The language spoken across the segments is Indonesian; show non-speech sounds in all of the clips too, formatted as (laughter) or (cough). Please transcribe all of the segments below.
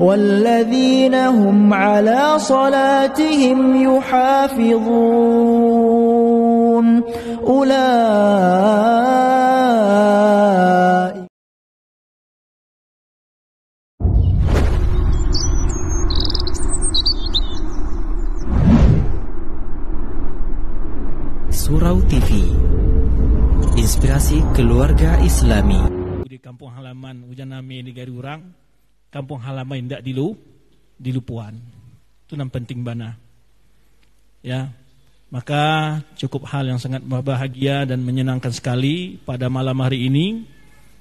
والذين هم على صلاتهم يحافظون أولئك Surau TV Inspirasi Keluarga Islami Di kampung halaman Ujanami negara orang kampung halaman tidak dilu dilupuan. Itu yang penting bana. Ya. Maka cukup hal yang sangat bahagia dan menyenangkan sekali pada malam hari ini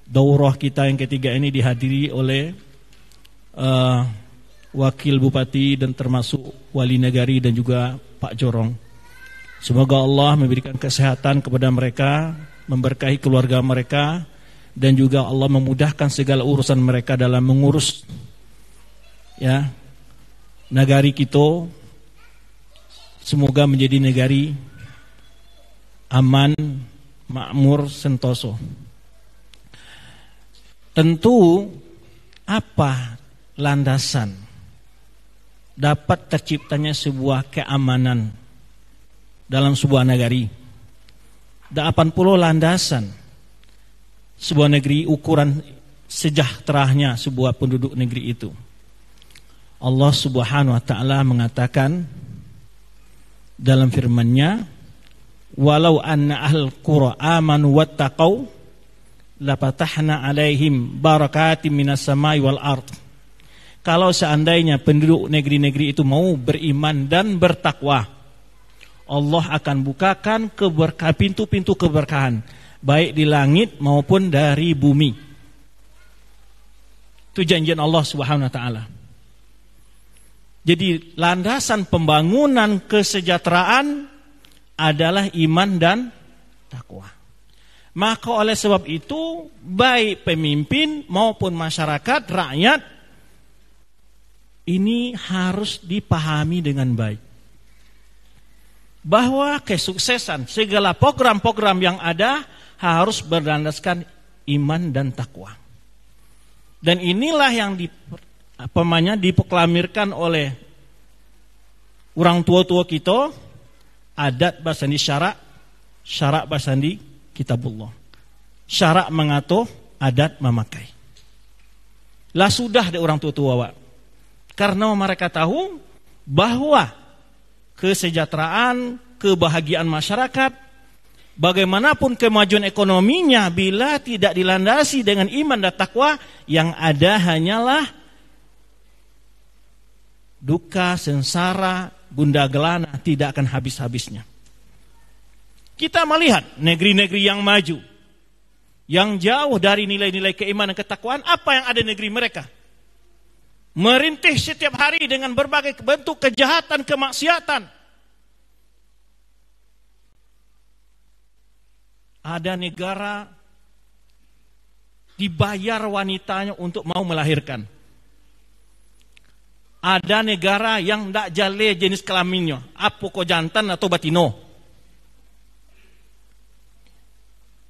daurah kita yang ketiga ini dihadiri oleh uh, wakil bupati dan termasuk wali negari dan juga Pak Jorong. Semoga Allah memberikan kesehatan kepada mereka, memberkahi keluarga mereka dan juga Allah memudahkan segala urusan mereka dalam mengurus ya negari kita semoga menjadi negari aman makmur sentoso tentu apa landasan dapat terciptanya sebuah keamanan dalam sebuah negari dan apa pula landasan sebuah negeri ukuran sejahteranya sebuah penduduk negeri itu. Allah Subhanahu wa taala mengatakan dalam firman-Nya, "Walau anna ahl qura amanu wattaqau lapatahna 'alaihim barakatim minas samai wal ard." Kalau seandainya penduduk negeri-negeri itu mau beriman dan bertakwa, Allah akan bukakan pintu-pintu keberkahan baik di langit maupun dari bumi. Itu janjian Allah Subhanahu wa taala. Jadi landasan pembangunan kesejahteraan adalah iman dan takwa. Maka oleh sebab itu baik pemimpin maupun masyarakat, rakyat ini harus dipahami dengan baik. Bahwa kesuksesan segala program-program yang ada harus berlandaskan iman dan takwa. Dan inilah yang di, apamanya, oleh orang tua-tua kita, adat basandi syarak, syarak basandi kitabullah. Syarak mengatur, adat memakai. Lah sudah de orang tua-tua, Pak. Karena mereka tahu bahwa kesejahteraan, kebahagiaan masyarakat bagaimanapun kemajuan ekonominya bila tidak dilandasi dengan iman dan takwa yang ada hanyalah duka, sengsara, bunda gelana tidak akan habis-habisnya. Kita melihat negeri-negeri yang maju, yang jauh dari nilai-nilai keimanan dan ketakwaan, apa yang ada di negeri mereka? Merintih setiap hari dengan berbagai bentuk kejahatan, kemaksiatan, ada negara dibayar wanitanya untuk mau melahirkan. Ada negara yang tidak jale jenis kelaminnya, apoko jantan atau batino.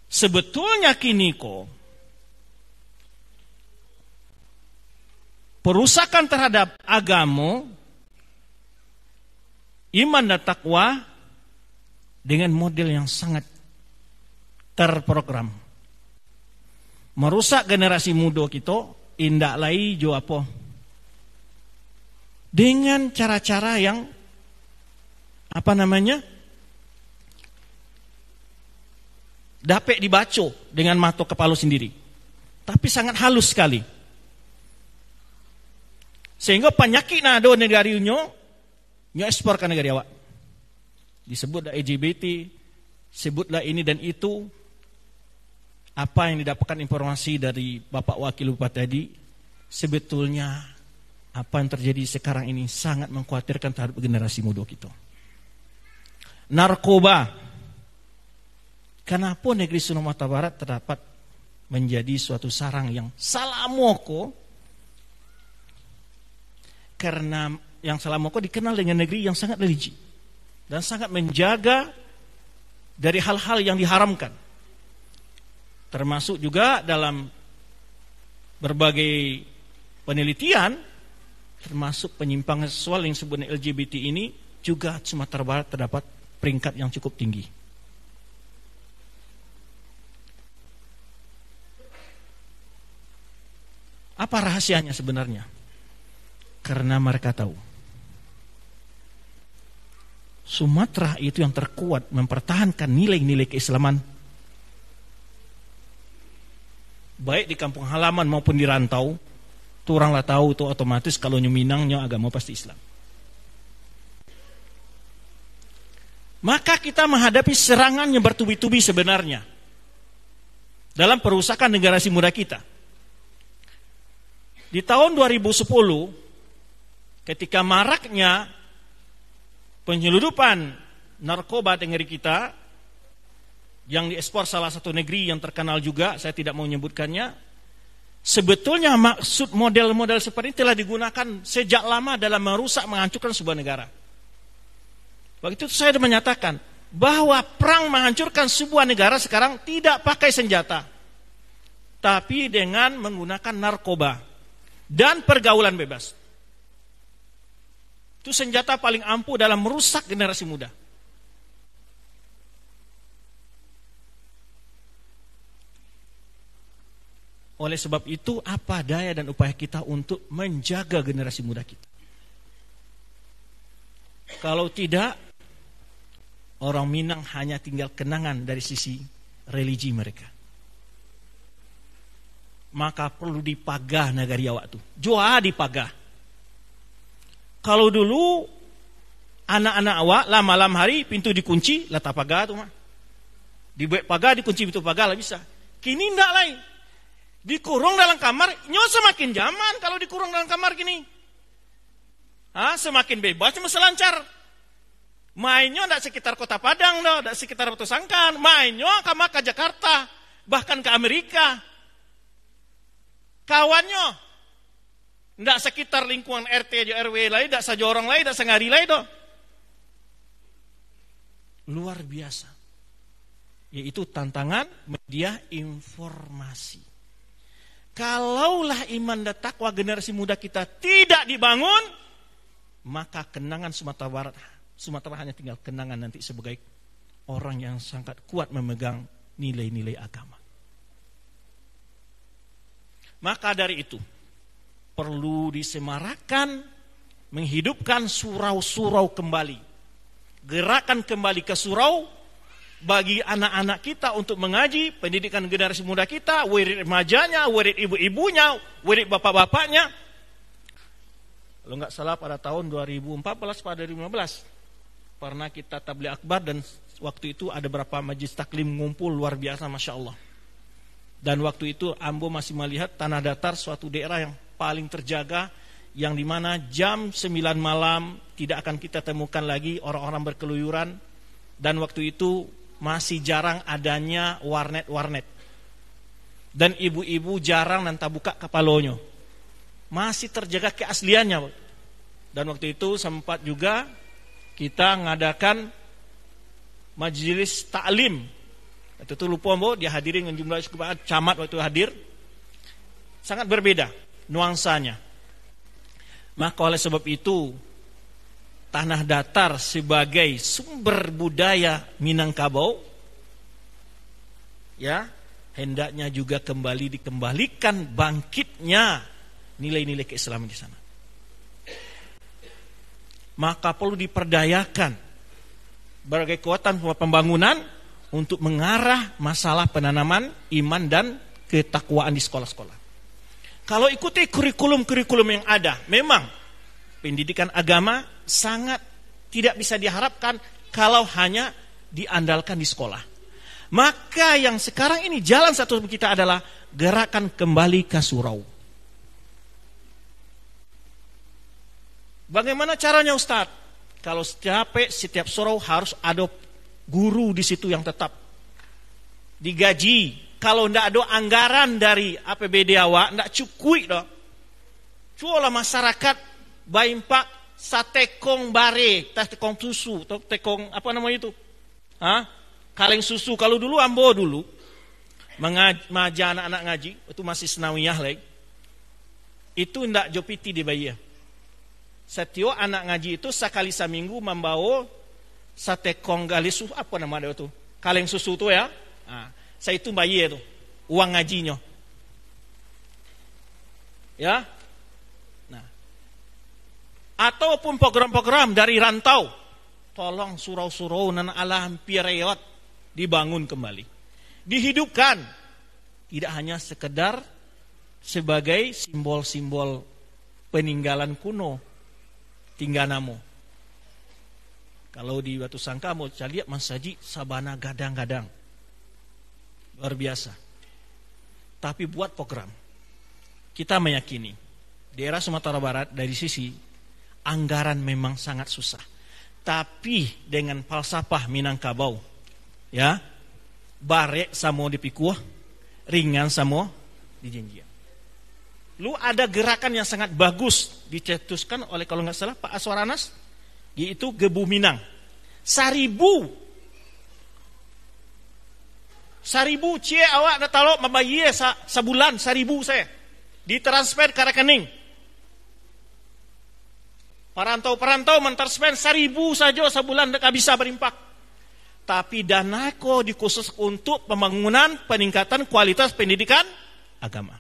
Sebetulnya kini kok perusakan terhadap agama, iman dan takwa dengan model yang sangat terprogram. Merusak generasi muda kita, indak lai jo apa? Dengan cara-cara yang apa namanya? Dapat dibaco dengan mata kepala sendiri. Tapi sangat halus sekali. Sehingga penyakit nado negari unyo, nyo ekspor ke negara awak. Disebutlah LGBT, sebutlah ini dan itu, apa yang didapatkan informasi dari Bapak Wakil Bupati tadi, sebetulnya apa yang terjadi sekarang ini sangat mengkhawatirkan terhadap generasi muda kita. Narkoba. Kenapa negeri Sumatera Barat terdapat menjadi suatu sarang yang salamoko? Karena yang salamoko dikenal dengan negeri yang sangat religi dan sangat menjaga dari hal-hal yang diharamkan. Termasuk juga dalam berbagai penelitian termasuk penyimpangan seksual yang sebenarnya LGBT ini juga Sumatera Barat terdapat peringkat yang cukup tinggi. Apa rahasianya sebenarnya? Karena mereka tahu. Sumatera itu yang terkuat mempertahankan nilai-nilai keislaman baik di kampung halaman maupun di rantau, itu oranglah tahu itu otomatis kalau nyeminangnya agama pasti Islam. Maka kita menghadapi serangan yang bertubi-tubi sebenarnya dalam perusakan negara si muda kita. Di tahun 2010, ketika maraknya penyeludupan narkoba di negeri kita, yang diekspor salah satu negeri yang terkenal juga, saya tidak mau menyebutkannya. Sebetulnya maksud model-model seperti ini telah digunakan sejak lama dalam merusak menghancurkan sebuah negara. Waktu itu saya menyatakan bahwa perang menghancurkan sebuah negara sekarang tidak pakai senjata. Tapi dengan menggunakan narkoba dan pergaulan bebas. Itu senjata paling ampuh dalam merusak generasi muda. Oleh sebab itu, apa daya dan upaya kita untuk menjaga generasi muda kita? Kalau tidak, orang Minang hanya tinggal kenangan dari sisi religi mereka. Maka perlu dipagah negari awak itu. jua dipagah. Kalau dulu anak-anak awak lah malam hari pintu dikunci, lah tak pagah tuh mah. Dibuat pagah, dikunci pintu pagah lah bisa. Kini tidak lain Dikurung dalam kamar, nyo semakin zaman kalau dikurung dalam kamar gini. Hah, semakin bebas, cuma selancar. Mainnya tidak sekitar kota Padang, tidak sekitar Batu Sangkan. Mainnya ke ke Jakarta, bahkan ke Amerika. Kawannya, tidak sekitar lingkungan RT, RW lain, tidak sejorong lain, tidak sengari lain. doh, Luar biasa. Yaitu tantangan media informasi. Kalaulah iman dan takwa generasi muda kita tidak dibangun, maka kenangan Sumatera Barat, Sumatera hanya tinggal kenangan nanti sebagai orang yang sangat kuat memegang nilai-nilai agama. Maka dari itu, perlu disemarakan, menghidupkan surau-surau kembali. Gerakan kembali ke surau, bagi anak-anak kita untuk mengaji, pendidikan generasi muda kita, wirid majanya wirid ibu-ibunya, wirid bapak-bapaknya. Kalau nggak salah pada tahun 2014 pada 2015 pernah kita tabligh akbar dan waktu itu ada berapa majlis taklim ngumpul luar biasa masya Allah. Dan waktu itu Ambo masih melihat tanah datar suatu daerah yang paling terjaga yang dimana jam 9 malam tidak akan kita temukan lagi orang-orang berkeluyuran dan waktu itu masih jarang adanya warnet-warnet. Dan ibu-ibu jarang nanti buka kapalonyo. Masih terjaga keasliannya. Dan waktu itu sempat juga kita mengadakan majelis taklim. Itu tuh lupa mbok dihadiri dengan jumlah cukup camat waktu hadir. Sangat berbeda nuansanya. Maka oleh sebab itu tanah datar sebagai sumber budaya Minangkabau ya hendaknya juga kembali dikembalikan bangkitnya nilai-nilai keislaman di sana maka perlu diperdayakan berbagai kekuatan pembangunan untuk mengarah masalah penanaman iman dan ketakwaan di sekolah-sekolah. Kalau ikuti kurikulum-kurikulum yang ada, memang pendidikan agama sangat tidak bisa diharapkan kalau hanya diandalkan di sekolah. Maka yang sekarang ini jalan satu kita adalah gerakan kembali ke surau. Bagaimana caranya Ustadz? Kalau setiap setiap surau harus ada guru di situ yang tetap digaji. Kalau ndak ada anggaran dari APBD awak ndak cukup dong. Cuolah masyarakat pak satekong bare, tekong susu, tekong apa namanya itu? Hah? Kaleng susu. Kalau dulu ambo dulu mengaji anak-anak ngaji, itu masih senawiyah lagi. Itu ndak jopiti di bayi. Setio anak ngaji itu sekali seminggu membawa satekong gali susu apa namanya itu? Kaleng susu itu ya. Nah, saya itu bayi itu uang ngajinya. Ya, ataupun program-program dari rantau. Tolong surau-surau nan alam pireot dibangun kembali. Dihidupkan. Tidak hanya sekedar sebagai simbol-simbol peninggalan kuno Tingganamu. Kalau di Batu Sangka mau cari lihat masaji Sabana gadang-gadang. Luar biasa. Tapi buat program. Kita meyakini daerah Sumatera Barat dari sisi anggaran memang sangat susah. Tapi dengan falsafah Minangkabau, ya, barek samo dipikuh, ringan samo dijanjian. Lu ada gerakan yang sangat bagus dicetuskan oleh kalau nggak salah Pak Aswaranas, yaitu Gebu Minang. Saribu Saribu cie awak talok mabayi sa, sebulan saribu saya ditransfer ke rekening Perantau-perantau mentersmen seribu saja sebulan tidak bisa berimpak. Tapi danako dikhusus untuk pembangunan peningkatan kualitas pendidikan agama.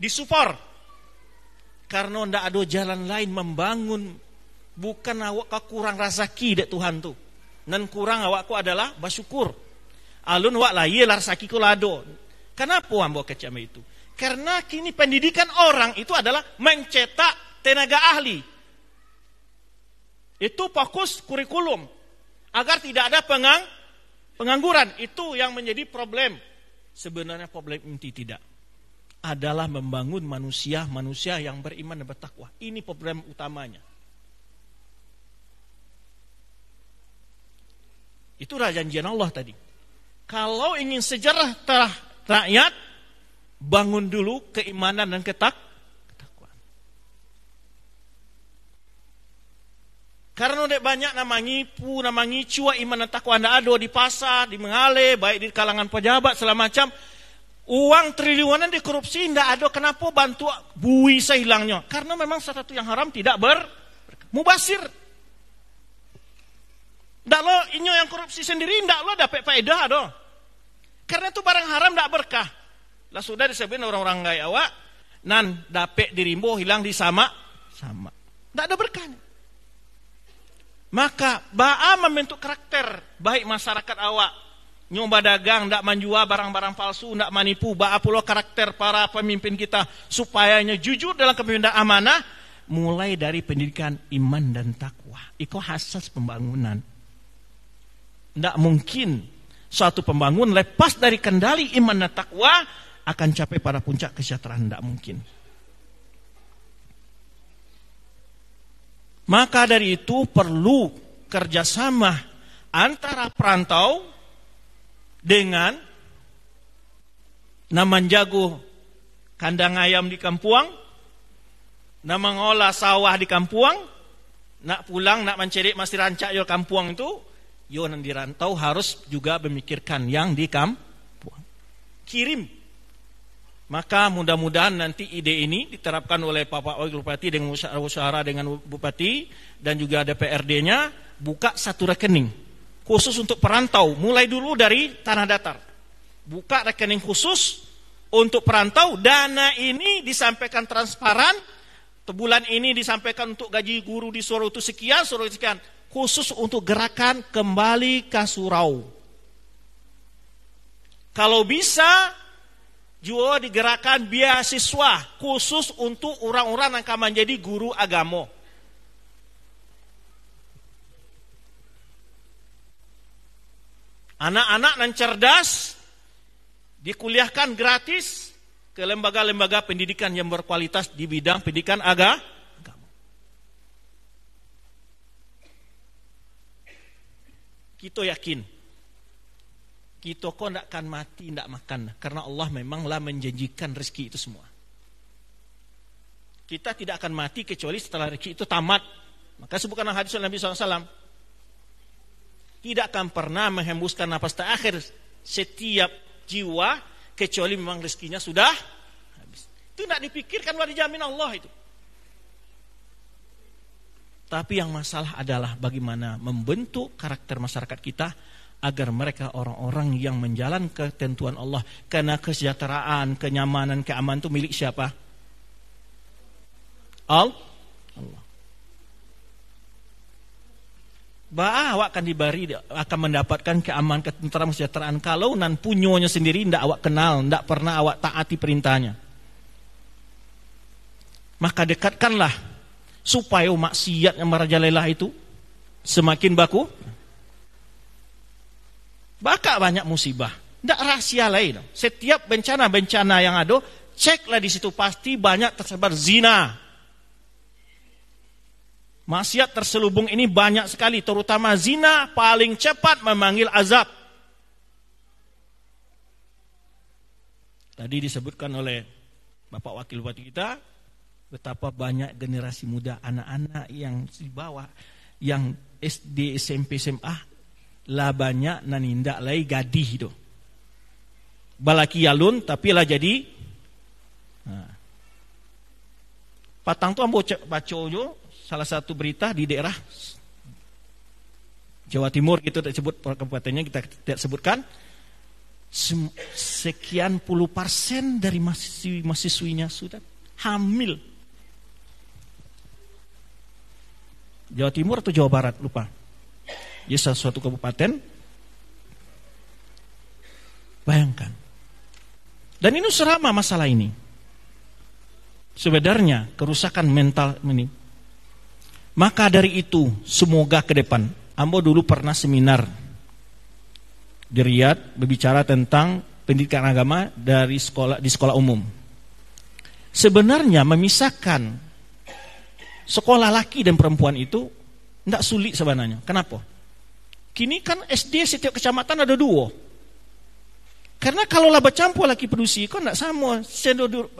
Disupport Karena tidak ada jalan lain membangun. Bukan awak kurang rasa kidek Tuhan tu. Dan kurang awakku adalah bersyukur. Alun wak lah rasa ku lado. Kenapa ambo kecame itu? Karena kini pendidikan orang itu adalah mencetak tenaga ahli. Itu fokus kurikulum. Agar tidak ada pengang, pengangguran. Itu yang menjadi problem. Sebenarnya problem inti tidak. Adalah membangun manusia-manusia yang beriman dan bertakwa. Ini problem utamanya. Itu janjian Allah tadi. Kalau ingin sejarah terah rakyat, bangun dulu keimanan dan ketak ketakuan Karena udah banyak nama ngipu, nama ngicua, iman dan takwa anda ada di pasar, di mengale, baik di kalangan pejabat, segala macam. Uang triliunan dikorupsi, tidak ada kenapa bantu bui sehilangnya. Karena memang satu yang haram tidak ber, mubasir. tidak lo inyo yang korupsi sendiri, tidak lo dapat faedah doh. Karena itu barang haram tidak berkah. Lah sudah disebutin orang-orang gaya awak, nan dapet dirimbo hilang di sama sama. Tidak ada berkahnya. Maka ba'a membentuk karakter baik masyarakat awak nyoba dagang, tidak menjual barang-barang palsu, tidak manipu Ba'a pulau karakter para pemimpin kita supaya jujur dalam kepemimpinan amanah mulai dari pendidikan iman dan takwa. Itu hasil pembangunan. Tidak mungkin suatu pembangun lepas dari kendali iman dan takwa akan capai pada puncak kesejahteraan tidak mungkin. Maka dari itu perlu kerjasama antara perantau dengan naman jago kandang ayam di Kampuang, nak mengolah sawah di Kampuang, nak pulang, nak mencari masih rancak yo Kampuang itu, yo nanti di rantau harus juga memikirkan yang di Kampuang. Kirim maka mudah-mudahan nanti ide ini diterapkan oleh Bapak Wakil Bupati dengan usaha dengan Bupati dan juga DPRD-nya buka satu rekening khusus untuk perantau. Mulai dulu dari tanah datar. Buka rekening khusus untuk perantau. Dana ini disampaikan transparan. tebulan ini disampaikan untuk gaji guru di Solo itu sekian, Solo itu sekian. Khusus untuk gerakan kembali ke Surau. Kalau bisa juga digerakkan beasiswa khusus untuk orang-orang yang akan menjadi guru agama. Anak-anak yang cerdas dikuliahkan gratis ke lembaga-lembaga pendidikan yang berkualitas di bidang pendidikan agama. Kita yakin kita kok tidak akan mati, tidak makan. Karena Allah memanglah menjanjikan rezeki itu semua. Kita tidak akan mati kecuali setelah rezeki itu tamat. Maka sebutkanlah hadis Nabi SAW. Tidak akan pernah menghembuskan nafas terakhir setiap jiwa kecuali memang rezekinya sudah habis. Itu tidak dipikirkan, tidak jamin Allah itu. Tapi yang masalah adalah bagaimana membentuk karakter masyarakat kita agar mereka orang-orang yang menjalankan ketentuan Allah karena kesejahteraan, kenyamanan, keamanan itu milik siapa? Al Allah. Bah, awak akan diberi akan mendapatkan keamanan, ketenteram, kesejahteraan kalau nan punyonya sendiri tidak awak kenal, tidak pernah awak taati perintahnya. Maka dekatkanlah supaya maksiat yang merajalela itu semakin baku Bakal banyak musibah. Tidak rahasia lain. Setiap bencana-bencana yang ada, ceklah di situ pasti banyak tersebar zina. Maksiat terselubung ini banyak sekali, terutama zina paling cepat memanggil azab. Tadi disebutkan oleh Bapak Wakil Bupati kita, betapa banyak generasi muda anak-anak yang di bawah, yang SD, SMP, SMA lah banyak nanindak lai gadih itu. Balaki yalun tapi lah jadi. Patang tu ambo baca jo salah satu berita di daerah Jawa Timur gitu tak sebut kabupatennya kita tidak sebutkan sekian puluh persen dari mahasiswi mahasiswinya sudah hamil Jawa Timur atau Jawa Barat lupa di ya, suatu kabupaten. Bayangkan. Dan ini serama masalah ini. Sebenarnya kerusakan mental ini. Maka dari itu semoga ke depan. Ambo dulu pernah seminar di Riyadh berbicara tentang pendidikan agama dari sekolah di sekolah umum. Sebenarnya memisahkan sekolah laki dan perempuan itu tidak sulit sebenarnya. Kenapa? Kini kan SD setiap kecamatan ada dua. Karena kalau lah bercampur lagi produksi, kok tidak sama. Cendo dur,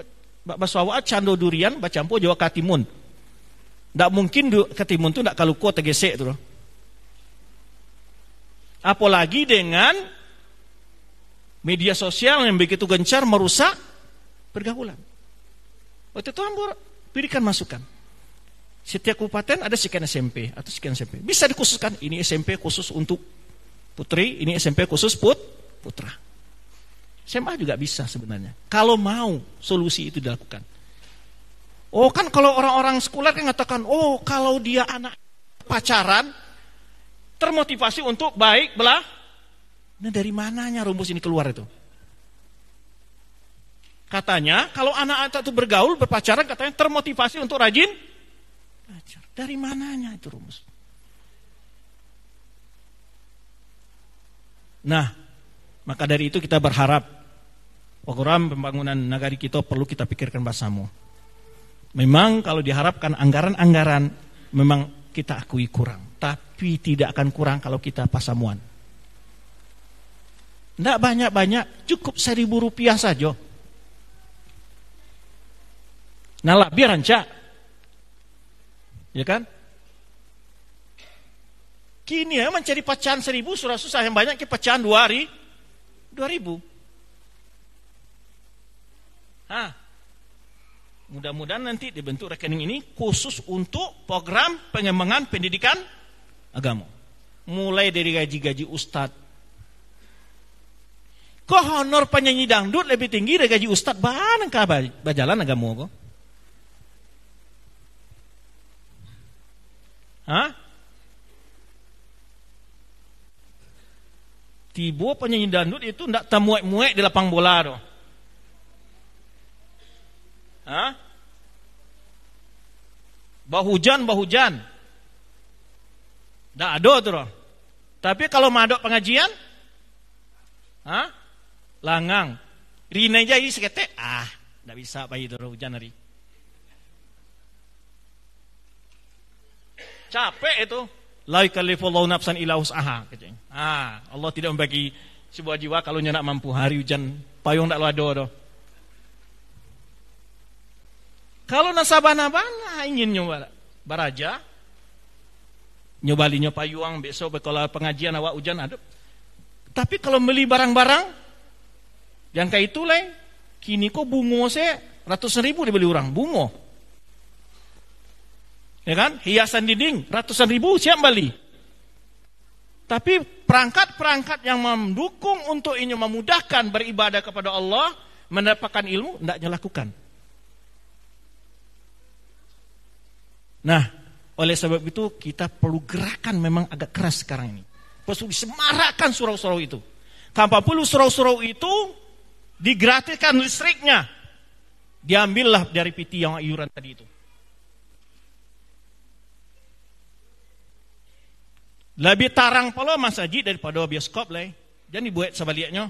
basawa cando durian bercampur jawa katimun. Tidak mungkin du, katimun itu tidak kalau kuat tergesek tuh. Apalagi dengan media sosial yang begitu gencar merusak pergaulan. Waktu itu ambur, berikan masukan. Setiap kabupaten ada sekian SMP atau sekian SMP. Bisa dikhususkan, ini SMP khusus untuk putri, ini SMP khusus put, putra. SMA juga bisa sebenarnya. Kalau mau solusi itu dilakukan. Oh kan kalau orang-orang sekuler kan mengatakan, oh kalau dia anak pacaran, termotivasi untuk baik belah. Nah dari mananya rumus ini keluar itu? Katanya kalau anak-anak itu bergaul, berpacaran, katanya termotivasi untuk rajin belajar. Dari mananya itu rumus? Nah, maka dari itu kita berharap program pembangunan negari kita perlu kita pikirkan bersama. Memang kalau diharapkan anggaran-anggaran memang kita akui kurang, tapi tidak akan kurang kalau kita pasamuan. Tidak banyak-banyak, cukup seribu rupiah saja. Nah lah, biar rancak Ya kan? Kini ya mencari pecahan seribu sudah susah yang banyak ke pecahan dua hari dua ribu. Ah, Mudah-mudahan nanti dibentuk rekening ini khusus untuk program pengembangan pendidikan agama. Mulai dari gaji-gaji ustad. Kok honor penyanyi dangdut lebih tinggi dari gaji ustadz? Bahan engkau bajalan agama kok? Hah? Tiba penyanyi dangdut itu tidak tamuek-muek di lapang bola tu. Hah? Bah hujan, bah hujan. Tak ada tu. Tapi kalau madok pengajian, Hah? langang. Rina aja ini seketek, ah, tidak bisa bayi tu hujan hari. capek itu. Laikalifullahu nafsan ila usaha. Ah, Allah tidak membagi sebuah jiwa kalau nyenak mampu hari hujan payung ndak lado do. Kalau nasabah-nasabah nah, ingin nyoba baraja nyobalinya payuang besok kalau pengajian awak hujan ada. Tapi kalau beli barang-barang yang kayak itu leh kini kok bungo se ratus ribu dibeli orang bungo ya kan? Hiasan dinding ratusan ribu siap beli. Tapi perangkat-perangkat yang mendukung untuk ini memudahkan beribadah kepada Allah, mendapatkan ilmu, tidak lakukan. Nah, oleh sebab itu kita perlu gerakan memang agak keras sekarang ini. Perlu disemarakan surau-surau itu. Tanpa perlu surau-surau itu digratiskan listriknya. Diambillah dari piti yang iuran tadi itu. Lebih tarang pula masjid daripada bioskop lah. Jadi buat sebaliknya.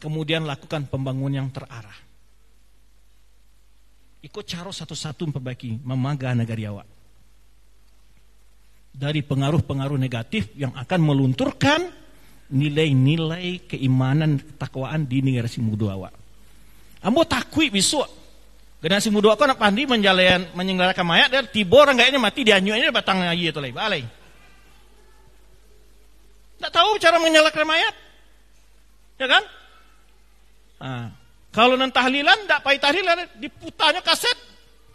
Kemudian lakukan pembangunan yang terarah. Ikut cara satu-satu memperbaiki, memaga negara awak. Dari pengaruh-pengaruh negatif yang akan melunturkan nilai-nilai keimanan, ketakwaan di negara mudu Awak. Ambo takwi besok Generasi muda aku nak pandi menjalan menyenggarakan mayat dan tiba orang kayaknya mati dianyu ini batang lagi itu lagi balai. Tidak tahu cara menyalakan mayat, ya kan? Nah, kalau nentah tahlilan, tidak pay tahlilan, diputanya kaset,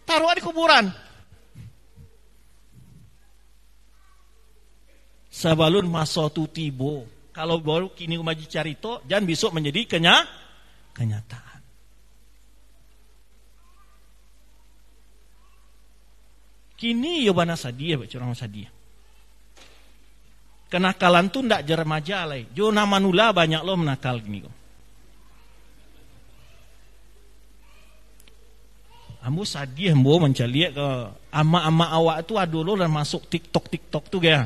taruh di kuburan. Sabalun maso tu tibo. Kalau baru kini umaji carito, jangan besok menjadi kenyataan. Kini yobana ya, sadia baca curang sadia. Kenakalan tu ndak jermaja lagi, eh. Jo nama nula banyak lo menakal gini kok. Ambo sadia ambo mencaliak ke ama-ama awak tu adu lo dan masuk TikTok TikTok tu gak,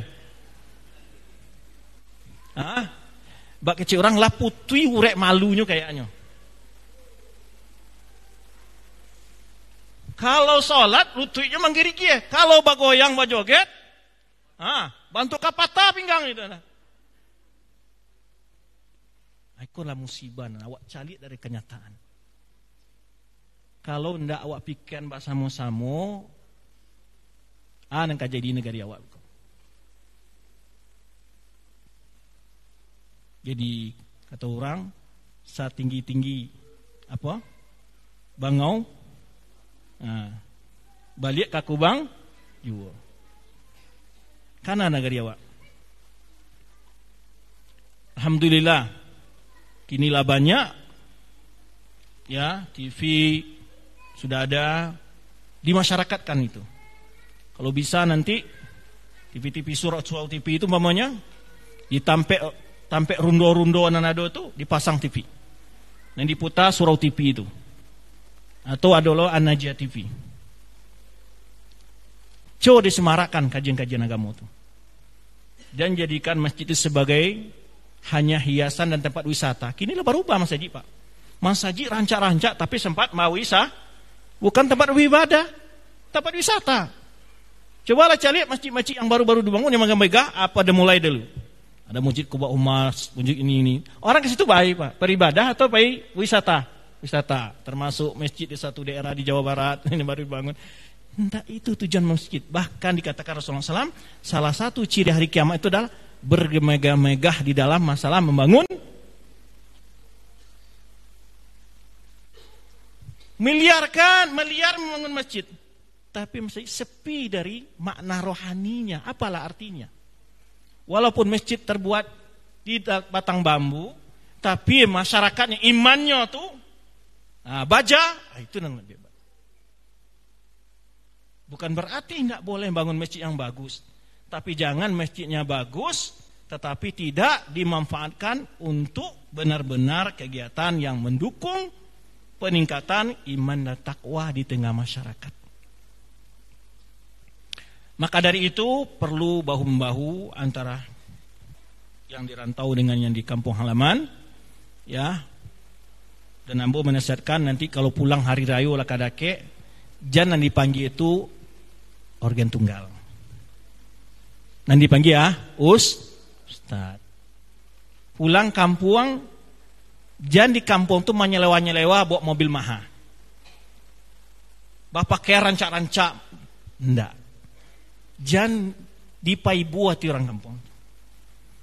Ah, bak kecil orang lah putui urek malunya kayaknya. Kalau sholat, lututnya mengkiri kia. Kalau bagoyang bajoget, ah, bantu kapata pinggang itu. Aku lah musibah, awak cari dari kenyataan. Kalau ndak awak pikiran bak samo-samo, ah nang kajadi negara awak. Jadi kata orang, tinggi tinggi apa? Bangau Hmm. balik ke kubang juo. Kana negari awak. Alhamdulillah kini lah banyak ya TV sudah ada dimasyarakatkan itu. Kalau bisa nanti TV-TV surat suau TV itu umpamanya ditampek tampek rundo-rundo Nanado itu dipasang TV. Dan diputar surau TV itu atau adalah Anajia TV, TV. Coba disemarakan kajian-kajian agama itu. Dan jadikan masjid itu sebagai hanya hiasan dan tempat wisata. Kini lah berubah Mas Haji Pak. Mas Haji rancak-rancak tapi sempat mau isa. Bukan tempat ibadah, tempat wisata. Coba lah cari masjid-masjid yang baru-baru dibangun yang megah-megah, apa ada mulai dulu? Ada masjid kubah Umar, masjid ini ini. Orang ke situ baik Pak, beribadah atau baik wisata? wisata, termasuk masjid di satu daerah di Jawa Barat (laughs) ini baru dibangun. Entah itu tujuan masjid. Bahkan dikatakan Rasulullah SAW, salah satu ciri hari kiamat itu adalah bergemegah-megah di dalam masalah membangun miliarkan, miliar membangun masjid. Tapi masjid sepi dari makna rohaninya. Apalah artinya? Walaupun masjid terbuat di batang bambu, tapi masyarakatnya imannya tuh Nah, baja, ah, itu yang lebih baik. Bukan berarti tidak boleh bangun masjid yang bagus. Tapi jangan masjidnya bagus, tetapi tidak dimanfaatkan untuk benar-benar kegiatan yang mendukung peningkatan iman dan takwa di tengah masyarakat. Maka dari itu perlu bahu-membahu antara yang dirantau dengan yang di kampung halaman, ya dan Ambo menasihatkan nanti kalau pulang hari raya olah kadake jangan dipanggil itu organ tunggal nanti dipanggil ya us ustad pulang kampung jangan di kampung tuh menyelewa nyelewa bawa mobil maha bapak kayak rancak rancak ndak jangan dipai buah orang kampung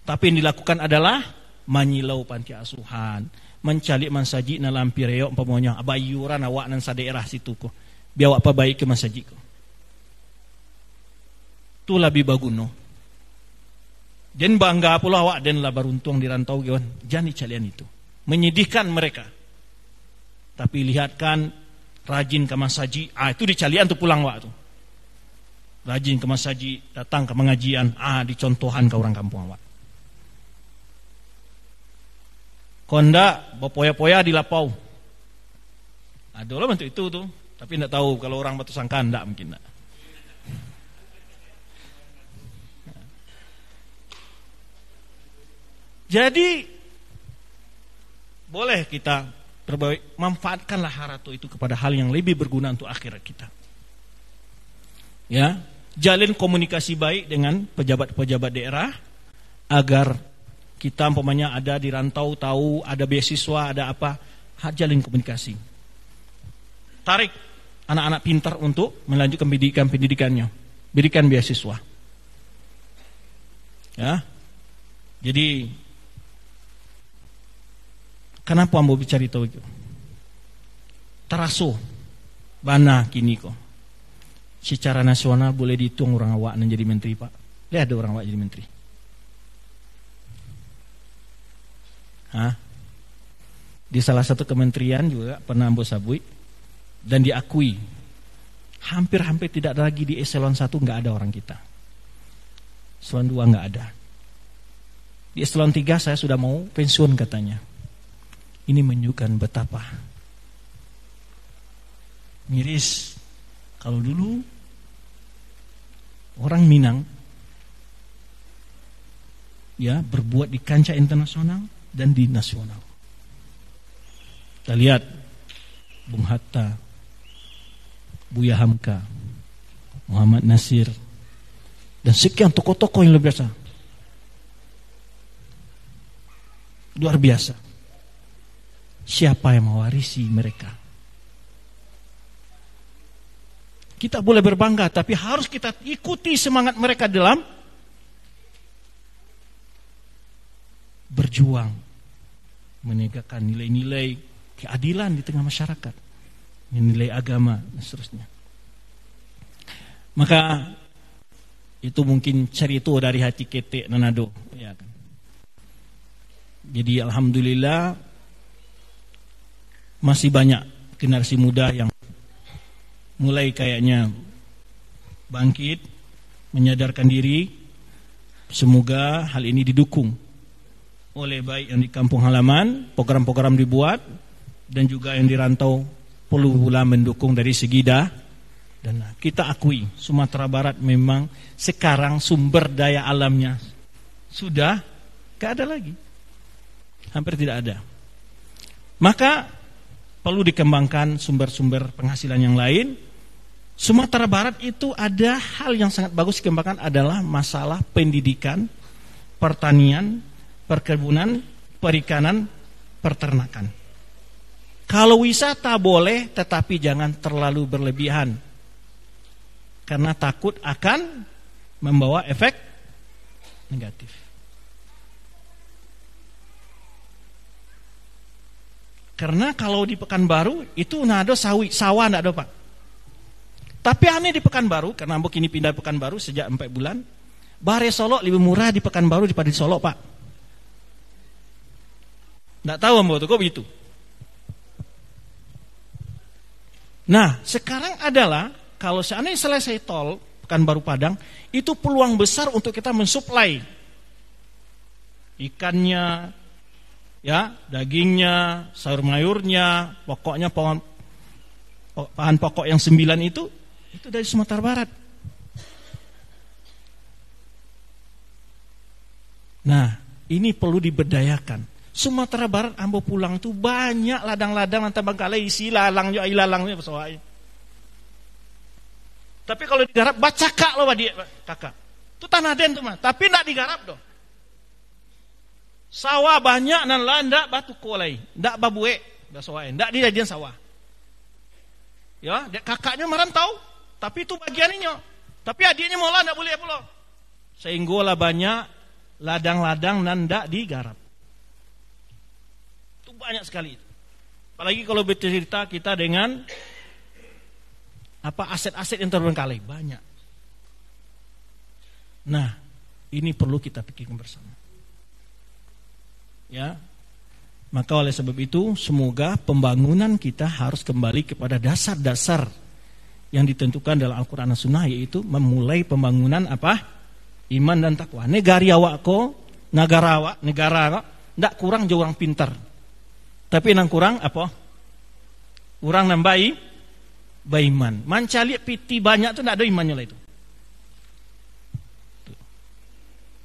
tapi yang dilakukan adalah menyilau panti asuhan mencalik masjid na lampi reok umpamanya abayuran awak nan daerah situ ko biawak baik ke mansaji ko tu labi baguno jen bangga pula awak den lah baruntung rantau gewan jani calian itu menyedihkan mereka tapi lihatkan rajin ke masjid ah itu dicalian tu pulang awak tu rajin ke masjid datang ke pengajian ah dicontohan ke orang kampung awak konda bopoya-poya di lapau. Ada lah bentuk itu tuh, tapi tidak tahu kalau orang batu sangka tidak mungkin tidak. Jadi boleh kita terbaik, manfaatkanlah harta itu kepada hal yang lebih berguna untuk akhirat kita. Ya, jalin komunikasi baik dengan pejabat-pejabat daerah agar kita umpamanya ada di rantau tahu ada beasiswa ada apa jalin komunikasi tarik anak-anak pintar untuk melanjutkan pendidikan pendidikannya berikan beasiswa ya jadi kenapa mau bicara itu itu teraso bana kini kok secara nasional boleh dihitung orang awak menjadi menteri pak lihat ada orang awak jadi menteri Hah? Di salah satu kementerian juga pernah Ambo Sabui dan diakui hampir-hampir tidak ada lagi di eselon 1 nggak ada orang kita. Eselon 2 nggak ada. Di eselon 3 saya sudah mau pensiun katanya. Ini menunjukkan betapa miris kalau dulu orang Minang ya berbuat di kancah internasional dan di nasional. Kita lihat Bung Hatta, Buya Hamka, Muhammad Nasir, dan sekian tokoh-tokoh yang luar biasa. Luar biasa. Siapa yang mewarisi mereka? Kita boleh berbangga, tapi harus kita ikuti semangat mereka dalam berjuang menegakkan nilai-nilai keadilan di tengah masyarakat, nilai agama dan seterusnya. Maka itu mungkin cerita dari hati ketek Nanado. Ya kan? Jadi alhamdulillah masih banyak generasi muda yang mulai kayaknya bangkit, menyadarkan diri. Semoga hal ini didukung oleh baik yang di kampung halaman, program-program dibuat dan juga yang di rantau perlu pula mendukung dari segi dah dan kita akui Sumatera Barat memang sekarang sumber daya alamnya sudah tidak ada lagi. Hampir tidak ada. Maka perlu dikembangkan sumber-sumber penghasilan yang lain. Sumatera Barat itu ada hal yang sangat bagus dikembangkan adalah masalah pendidikan, pertanian, perkebunan, perikanan, peternakan. Kalau wisata boleh, tetapi jangan terlalu berlebihan. Karena takut akan membawa efek negatif. Karena kalau di Pekanbaru itu nado sawi, sawah ndak ada Pak. Tapi aneh di Pekanbaru karena Mbok ini pindah Pekanbaru sejak 4 bulan. Bare Solo lebih murah di Pekanbaru daripada di Solo Pak. Tidak tahu Mbak Tuh, kok begitu? Nah, sekarang adalah kalau seandainya selesai tol Baru Padang, itu peluang besar untuk kita mensuplai ikannya, ya, dagingnya, sayur mayurnya, pokoknya pohon bahan pokok yang sembilan itu itu dari Sumatera Barat. Nah, ini perlu diberdayakan. Sumatera Barat ambo pulang tu banyak ladang-ladang nanti bangkala isi lalang yo ya, ilalang yo ya, Tapi kalau digarap baca kak loh dia kakak. tu tanah den tuh mah, tapi nak digarap doh. Sawah banyak nan landa batu kolai, ndak babue, ndak ndak dijadian sawah. Ya, kakaknya merantau, tapi itu ini Tapi adiknya mola ndak boleh pulau. lah banyak ladang-ladang nan ndak digarap banyak sekali. itu, Apalagi kalau bercerita kita dengan apa aset-aset yang terbengkalai banyak. Nah, ini perlu kita pikirkan bersama. Ya. Maka oleh sebab itu semoga pembangunan kita harus kembali kepada dasar-dasar yang ditentukan dalam Al-Qur'an dan Sunnah yaitu memulai pembangunan apa? Iman dan takwa. awak negarawa, negara ndak kurang jauh orang pintar. Tapi nang kurang apa? Kurang nang bayi baiman. Mancali piti banyak tuh tidak ada imannya lah itu.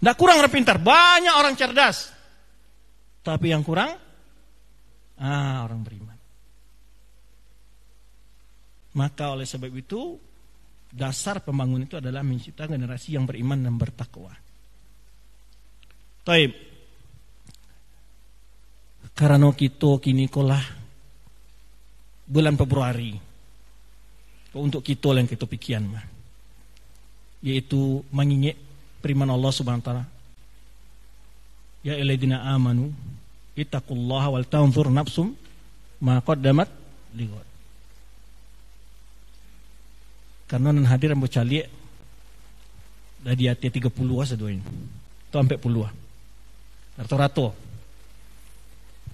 Ndak kurang orang pintar, banyak orang cerdas. Tapi yang kurang ah orang beriman. Maka oleh sebab itu dasar pembangunan itu adalah menciptakan generasi yang beriman dan bertakwa. Taib. Karena kita kini kolah bulan Februari untuk kita yang kita pikiran mah yaitu mengingat firman Allah Subhanahu wa taala ya ayyuhalladzina amanu ittaqullaha wal tanzur nafsum ma qaddamat liwat karena nan hadir ambo caliek dari ayat 30 asa dua ini sampai puluh rato-rato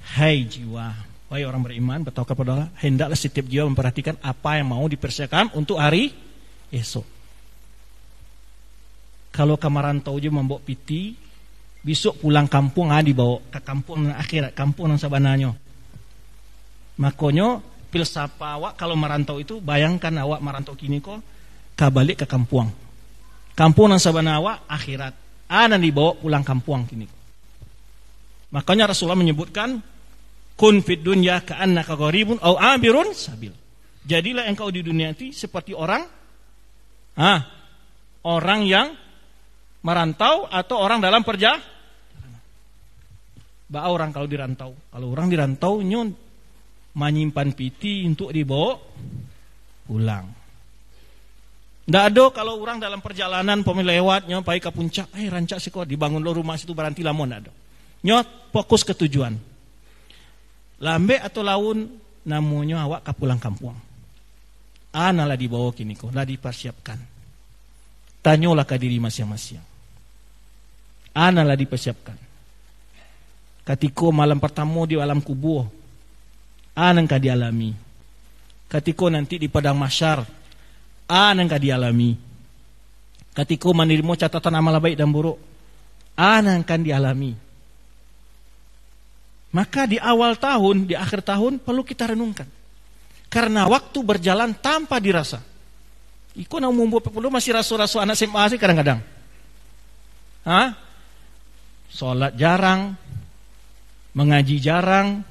Hai jiwa, wahai orang beriman, bertakwa kepada Allah, hendaklah setiap jiwa memperhatikan apa yang mau dipersiapkan untuk hari esok. Kalau kamarantau je membawa piti, besok pulang kampung ah dibawa ke kampung akhirat, kampung dan sabananya. Makanya filsafah awak kalau merantau itu bayangkan awak merantau kini kok kabalik ke kampung. Kampung yang sabana awak akhirat. Anan ah, dibawa pulang kampung kini. Makanya Rasulullah menyebutkan kun fid dunya ka'annaka gharibun au abirun sabil. Jadilah engkau di dunia ini seperti orang ah, orang yang merantau atau orang dalam perja Ba orang kalau dirantau, kalau orang dirantau nyun menyimpan piti untuk dibawa pulang. Ndak ada kalau orang dalam perjalanan pemilih lewat nyampai ke puncak, eh rancak sih kok dibangun lo rumah situ beranti lamun ada. Nyot fokus ke tujuan lambe atau laun namunya awak kapulang kampung ana lah dibawa kini ko lah dipersiapkan tanyolah ke diri masing-masing ana lah dipersiapkan katiko malam pertama di alam kubur anang ka dialami katiko nanti di padang masyar anang ka dialami katiko menerima catatan amal baik dan buruk anang kan dialami maka di awal tahun, di akhir tahun perlu kita renungkan. Karena waktu berjalan tanpa dirasa. Iko nak umum perlu masih rasu-rasu anak SMA sih kadang-kadang. Hah? Sholat jarang, mengaji jarang,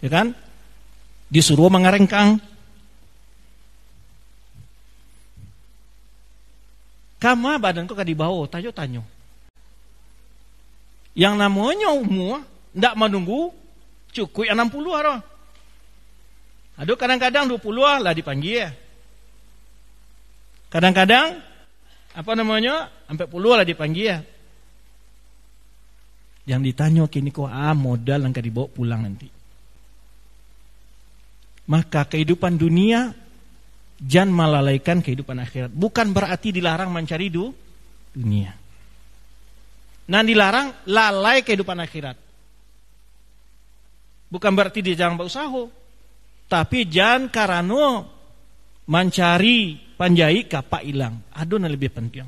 ya kan? Disuruh mengarengkang. Kama badanku bawa tayo tanyo. Yang namanya umur tidak menunggu, cukup 60 orang. Aduh kadang-kadang 20 lah dipanggil ya. Kadang-kadang apa namanya? sampai puluh lah dipanggil ya. Yang ditanya kini kok ah modal yang dibawa pulang nanti. Maka kehidupan dunia jangan melalaikan kehidupan akhirat. Bukan berarti dilarang mencari du, dunia. Nah dilarang lalai kehidupan akhirat. Bukan berarti dia jangan berusaha, tapi jangan karena mencari panjai kapak hilang. yang lebih penting.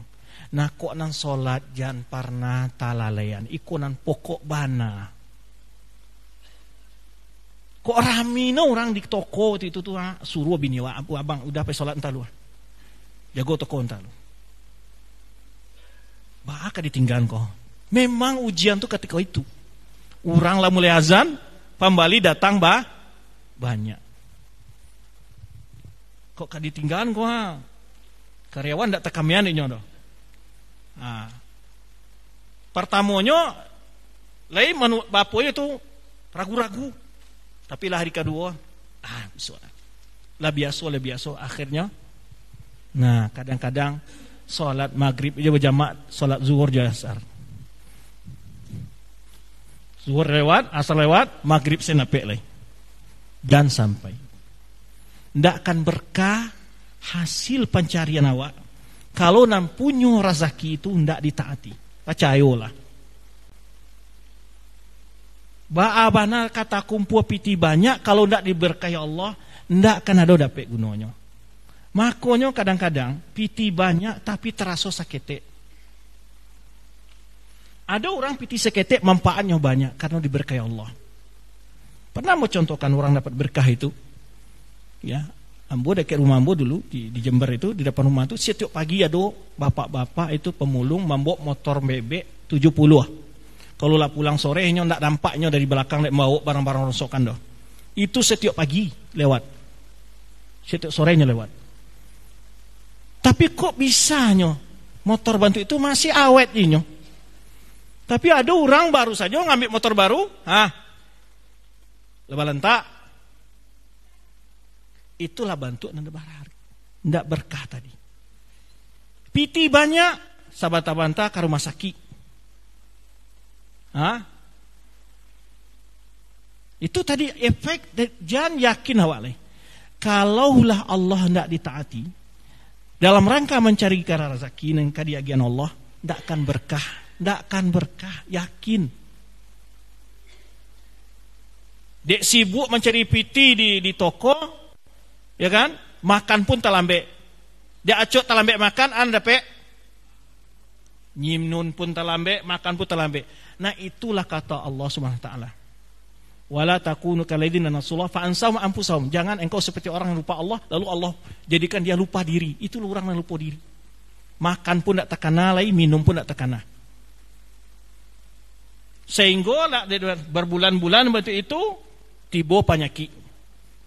Nah kok nang sholat jangan pernah talalayan. Iku nang pokok bana. Kok rami no orang di toko itu tuh ah, suruh bini wa abang udah pe sholat entah lu. Jago toko entah lu. Bahkan ditinggalkan kok. Memang ujian tuh ketika itu. Orang lah mulai azan, pembali datang bah banyak. Kok kah ditinggalan kok? Karyawan tidak tekamian ini nyono. Nah, pertamonyo lain manu bapoy itu ragu-ragu. Tapi lah hari kedua, ah, soalnya lah biasa lah biasa akhirnya nah kadang-kadang solat maghrib aja ya berjamaah solat zuhur ya sar Zuhur lewat, asal lewat, maghrib senapek lagi. Dan sampai. Tidak akan berkah hasil pencarian awak. Kalau nampunyo razaki itu tidak ditaati. Percayalah. Ba'abana kata kumpul piti banyak. Kalau tidak diberkahi Allah, tidak akan ada dapat gunanya. Makonyo kadang-kadang piti banyak tapi terasa sakit. Ada orang piti seketek manfaatnya banyak karena diberkahi Allah. Pernah mau contohkan orang dapat berkah itu? Ya, Ambo dekat rumah Ambo dulu di, di Jember itu di depan rumah itu setiap pagi ya do bapak-bapak itu pemulung mambo motor bebek 70 Kalau lah pulang sore nyo ndak dampaknya dari belakang dek bawa barang-barang rosokan do, Itu setiap pagi lewat. Setiap sorenya lewat. Tapi kok bisanya motor bantu itu masih awet ini? Tapi ada orang baru saja ngambil motor baru, ah, lebalenta. Itulah bantu nanda barari. ndak berkah tadi. Piti banyak, sahabat abanta ke rumah sakit. Ah, itu tadi efek jangan yakin awalnya. Kalaulah Allah ndak ditaati dalam rangka mencari cara rezeki dan kadiagian Allah, ndak akan berkah tidak akan berkah, yakin. Dek sibuk mencari piti di, di toko, ya kan? Makan pun talambek. Dia acok talambek makan, anda pe, Nyimnun pun talambek, makan pun talambek. Nah itulah kata Allah Subhanahu Wa Taala. Wala takunu kaladina nasullah fa'ansahum anfusahum. Jangan engkau seperti orang yang lupa Allah, lalu Allah jadikan dia lupa diri. Itu orang yang lupa diri. Makan pun tak terkena lagi, minum pun tak terkena. Sehingga berbulan-bulan batu itu tibo penyakit.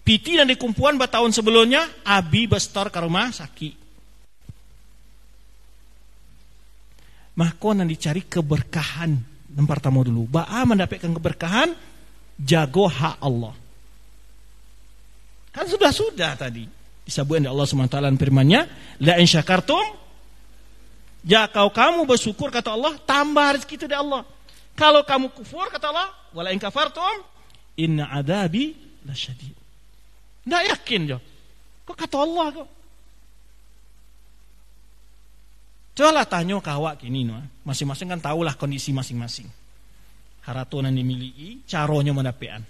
Piti dan dikumpuan tahun sebelumnya abi bestor ke rumah sakit. Maka nan dicari keberkahan tempat tamu dulu. Ba'a mendapatkan keberkahan jago hak Allah. Kan sudah-sudah tadi disebutkan Allah SWT dalam firman-Nya, la in syakartum ya kau kamu bersyukur kata Allah, tambah rezeki itu dari Allah. Kalau kamu kufur kata Allah, wala in kafartum inna adabi lasyadid. Nggak yakin, Jo. Kok kata Allah kok? lah tanya kawa kini, no. Ah. masing-masing kan tahulah kondisi masing-masing. yang dimiliki, caronyo mendapean.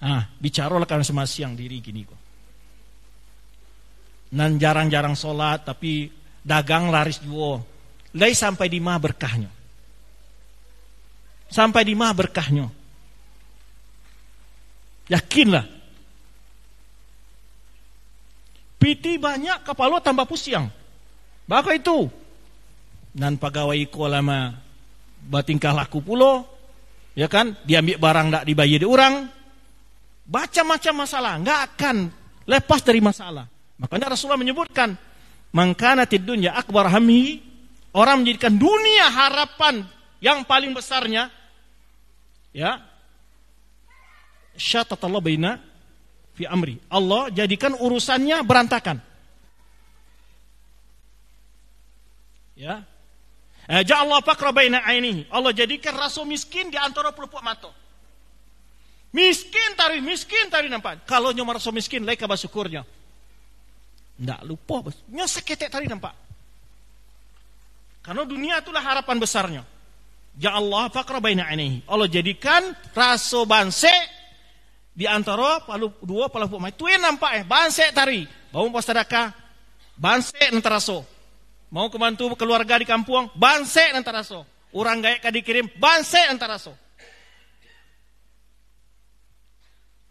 Ah, bicaralah kan masing siang diri gini kok. Nan jarang-jarang sholat tapi dagang laris juo. Lai sampai di mah berkahnya. Sampai di mah berkahnya. Yakinlah. Piti banyak kapal lo tambah pusing. Baka itu. Nan pegawai lama batingkah laku pulo. Ya kan? Diambil barang tak dibayar di orang. Baca macam masalah. Nggak akan lepas dari masalah. Makanya Rasulullah menyebutkan. Mangkana tidunya akbar hamhi. Orang menjadikan dunia harapan yang paling besarnya ya syatatallah baina fi amri. Allah jadikan urusannya berantakan. Ya. Eh, Allah faqra baina ainihi. Allah jadikan rasul miskin di antara pelupuk mata. Miskin tari miskin tari nampak. Kalau nyoma rasul miskin leka basukurnya. syukurnya. Ndak lupa bos. Nyo seketek tari nampak. Karena dunia itulah harapan besarnya. Ya Allah, faqra baina ini, Allah jadikan raso banse di antara palu dua palu pemain. yang nampak eh banse tari. Bau pas tadaka banse nentaraso. Mau kebantu keluarga di kampung banse nentaraso. Orang gaya kadi kirim banse nentaraso.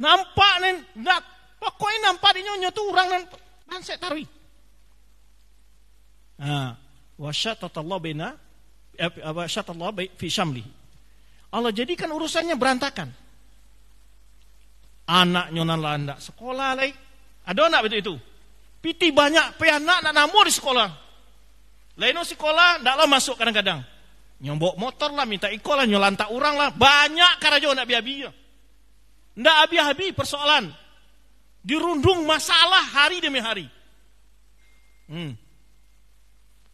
Nampak nih, nak pokoknya nampak di nyonyo tu orang nan banse tari. Ah, wasyatallahu bina. Eh, Allah jadikan urusannya berantakan. Anak nyonan landa sekolah lagi. Ada anak itu itu. Piti banyak pe anak nak namur di sekolah. Laino sekolah ndaklah masuk kadang-kadang. Nyombok motor lah, minta ikol lah, nyolanta orang lah. Banyak karajo nak biabi ya. Ndak abi habis persoalan. Dirundung masalah hari demi hari. Hmm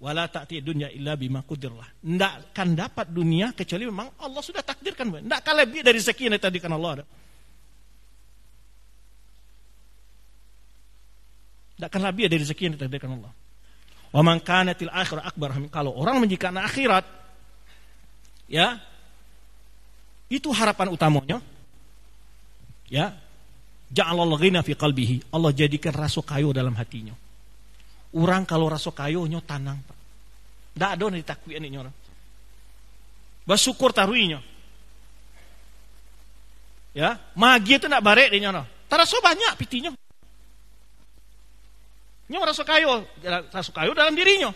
wala ta'ti dunya illa bima qudirlah. Ndak akan dapat dunia kecuali memang Allah sudah takdirkan. ndak akan lebih dari sekian yang tadi kan Allah ada. akan lebih dari sekian yang tadi kan Allah. Wa man kanatil akhir akbar kalau orang menjikan akhirat ya itu harapan utamanya ya ja'alallahu ghina fi qalbihi Allah jadikan rasuk kayu dalam hatinya Orang kalau raso kayu nyo tanang. Ndak ada nih takwian nyo. Basukur taruinya. Ya, magi itu nak barek nyo. Taraso banyak pitinya. Nyo raso kayu, raso kayu dalam dirinya.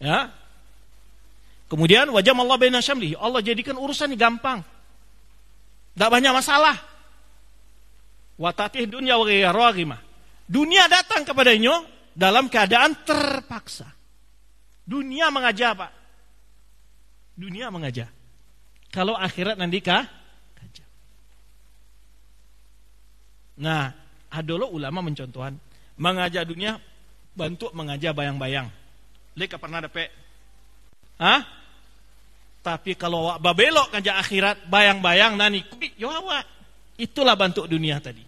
Ya. Kemudian wajah Allah bin Syamli, Allah jadikan urusan ini gampang. Tidak banyak masalah. Watatih dunya wa ghiragimah Dunia datang kepadanya dalam keadaan terpaksa. Dunia mengajak Pak. Dunia mengajak. Kalau akhirat nanti kah? Nah, adolo ulama mencontohan mengajak dunia bantu mengajak bayang-bayang. Lek pernah dapat? Hah? Tapi kalau wak babelok ngajak akhirat bayang-bayang nani kubi yo Itulah bantu dunia tadi.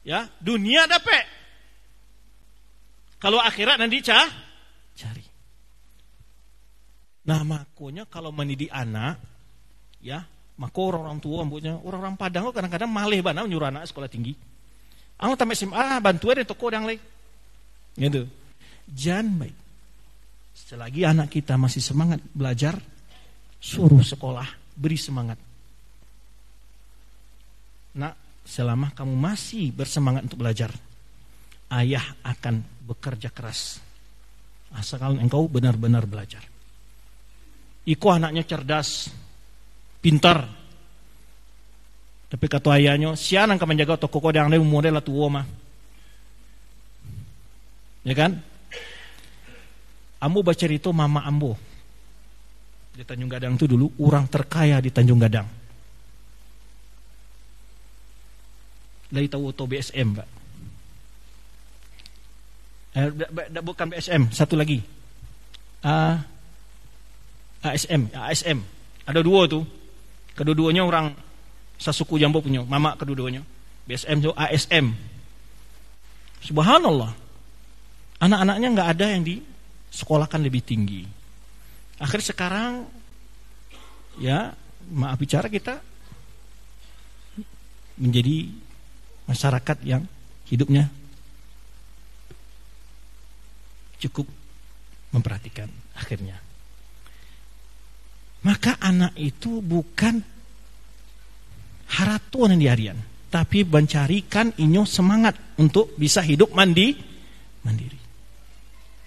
Ya, dunia dapat. Kalau akhirat nanti cah, cari. Nah, makonya kalau mendidik anak, ya, maka orang-orang tua ambunya orang-orang Padang kadang-kadang malih banget nyuruh anak sekolah tinggi. Aku tambah SMA bantuan di toko yang lain. Gitu. Jangan baik. Selagi anak kita masih semangat belajar, suruh sekolah, beri semangat. Nah selama kamu masih bersemangat untuk belajar, ayah akan bekerja keras. Asalkan engkau benar-benar belajar. Iko anaknya cerdas, pintar. Tapi kata ayahnya, siapa yang menjaga toko kau yang lebih model lah tua mah. Ya kan? Ambo baca itu mama Ambo. Di Tanjung Gadang itu dulu orang terkaya di Tanjung Gadang dari tahu tahu BSM Pak eh, bukan BSM satu lagi uh, ASM ASM ada dua tuh kedua-duanya orang Sasuku jambu punya mama kedua-duanya BSM itu ASM subhanallah anak-anaknya nggak ada yang di sekolahkan lebih tinggi Akhir sekarang ya maaf bicara kita menjadi masyarakat yang hidupnya cukup memperhatikan akhirnya. Maka anak itu bukan haratuan yang diharian tapi mencarikan inyo semangat untuk bisa hidup mandi mandiri.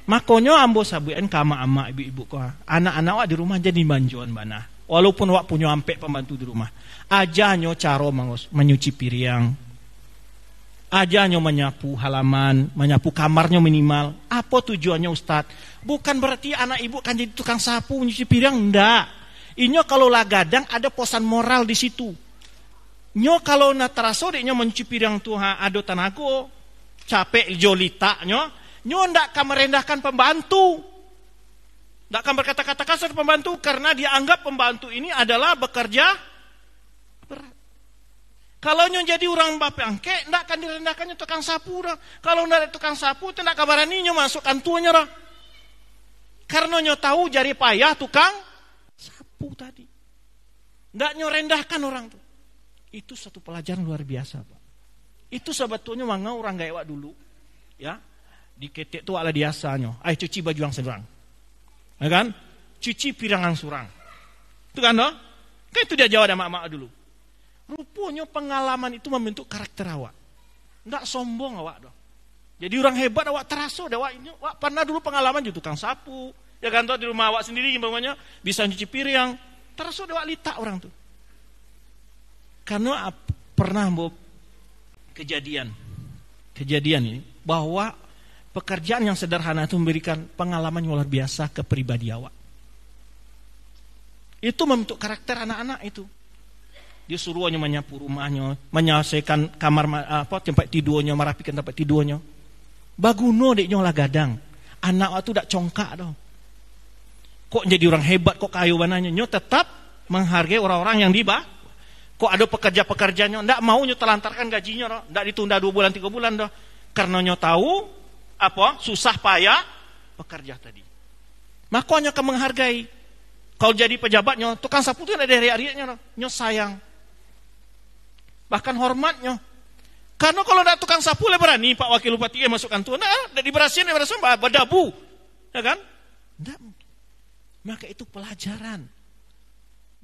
Makonyo ambo sabuen kama ama ibu-ibu ko. Anak-anak wak di rumah jadi manjuan bana. Walaupun wak punya ampek pembantu di rumah. Aja nyo caro mangos menyuci piring, Aja nyo menyapu halaman, menyapu kamarnya minimal. Apa tujuannya Ustadz? Bukan berarti anak ibu kan jadi tukang sapu, nyuci piring, enggak. Inyo kalau lagadang ada posan moral di situ. Nyo kalau na teraso nyo mencuci piring tuha ado tanago, capek jolita nyo, nyo ndak akan merendahkan pembantu. Ndak akan berkata-kata kasar pembantu karena dia anggap pembantu ini adalah bekerja berat. Kalau nyonya jadi orang yang ke tidak akan direndahkannya tukang sapu dah. Kalau tidak ada tukang sapu, tidak kabaran ini nyon masuk kantuannya dah. Karena nyonya tahu jari payah tukang sapu tadi. Tidak nyonya rendahkan orang itu. Itu satu pelajaran luar biasa, Pak. Itu sebetulnya manga orang gak dulu. Ya. Di ketik tuh ala biasanya. Ayo cuci baju yang serang. Ya kan? Cuci pirang yang surang. Itu kan, no? Kan itu dia jawab sama mak dulu. Rupanya pengalaman itu membentuk karakter awak. Enggak sombong awak dong. Jadi orang hebat awak terasa dah awak ini awak pernah dulu pengalaman jadi tukang sapu. Ya kan tuh di rumah awak sendiri umpamanya bisa cuci piring. Terasa dah awak lita orang tuh. Karena pernah mau kejadian kejadian ini bahwa pekerjaan yang sederhana itu memberikan pengalaman yang luar biasa ke pribadi awak. Itu membentuk karakter anak-anak itu. Dia suruh disuruhnya menyapu rumahnya, menyelesaikan kamar apa tempat tidurnya, merapikan tempat tidurnya. Baguno deknya lah gadang. Anak waktu dak congkak doh. Kok jadi orang hebat, kok kayu bananya. Nyo tetap menghargai orang-orang yang diba. Kok ada pekerja-pekerjanya, ndak mau nyo telantarkan gajinya doh. Ndak ditunda dua bulan, tiga bulan doh. Karena nyo tahu, apa, susah payah pekerja tadi. Makanya kau menghargai. Kalau jadi pejabatnya, tukang sapu itu ada dari ariatnya. Nyo sayang bahkan hormatnya. Karena kalau ada tukang sapu lah berani Pak Wakil Bupati masuk kantor, nah, dari berasian dari berhasil berdabu, ya kan? Nah, maka itu pelajaran.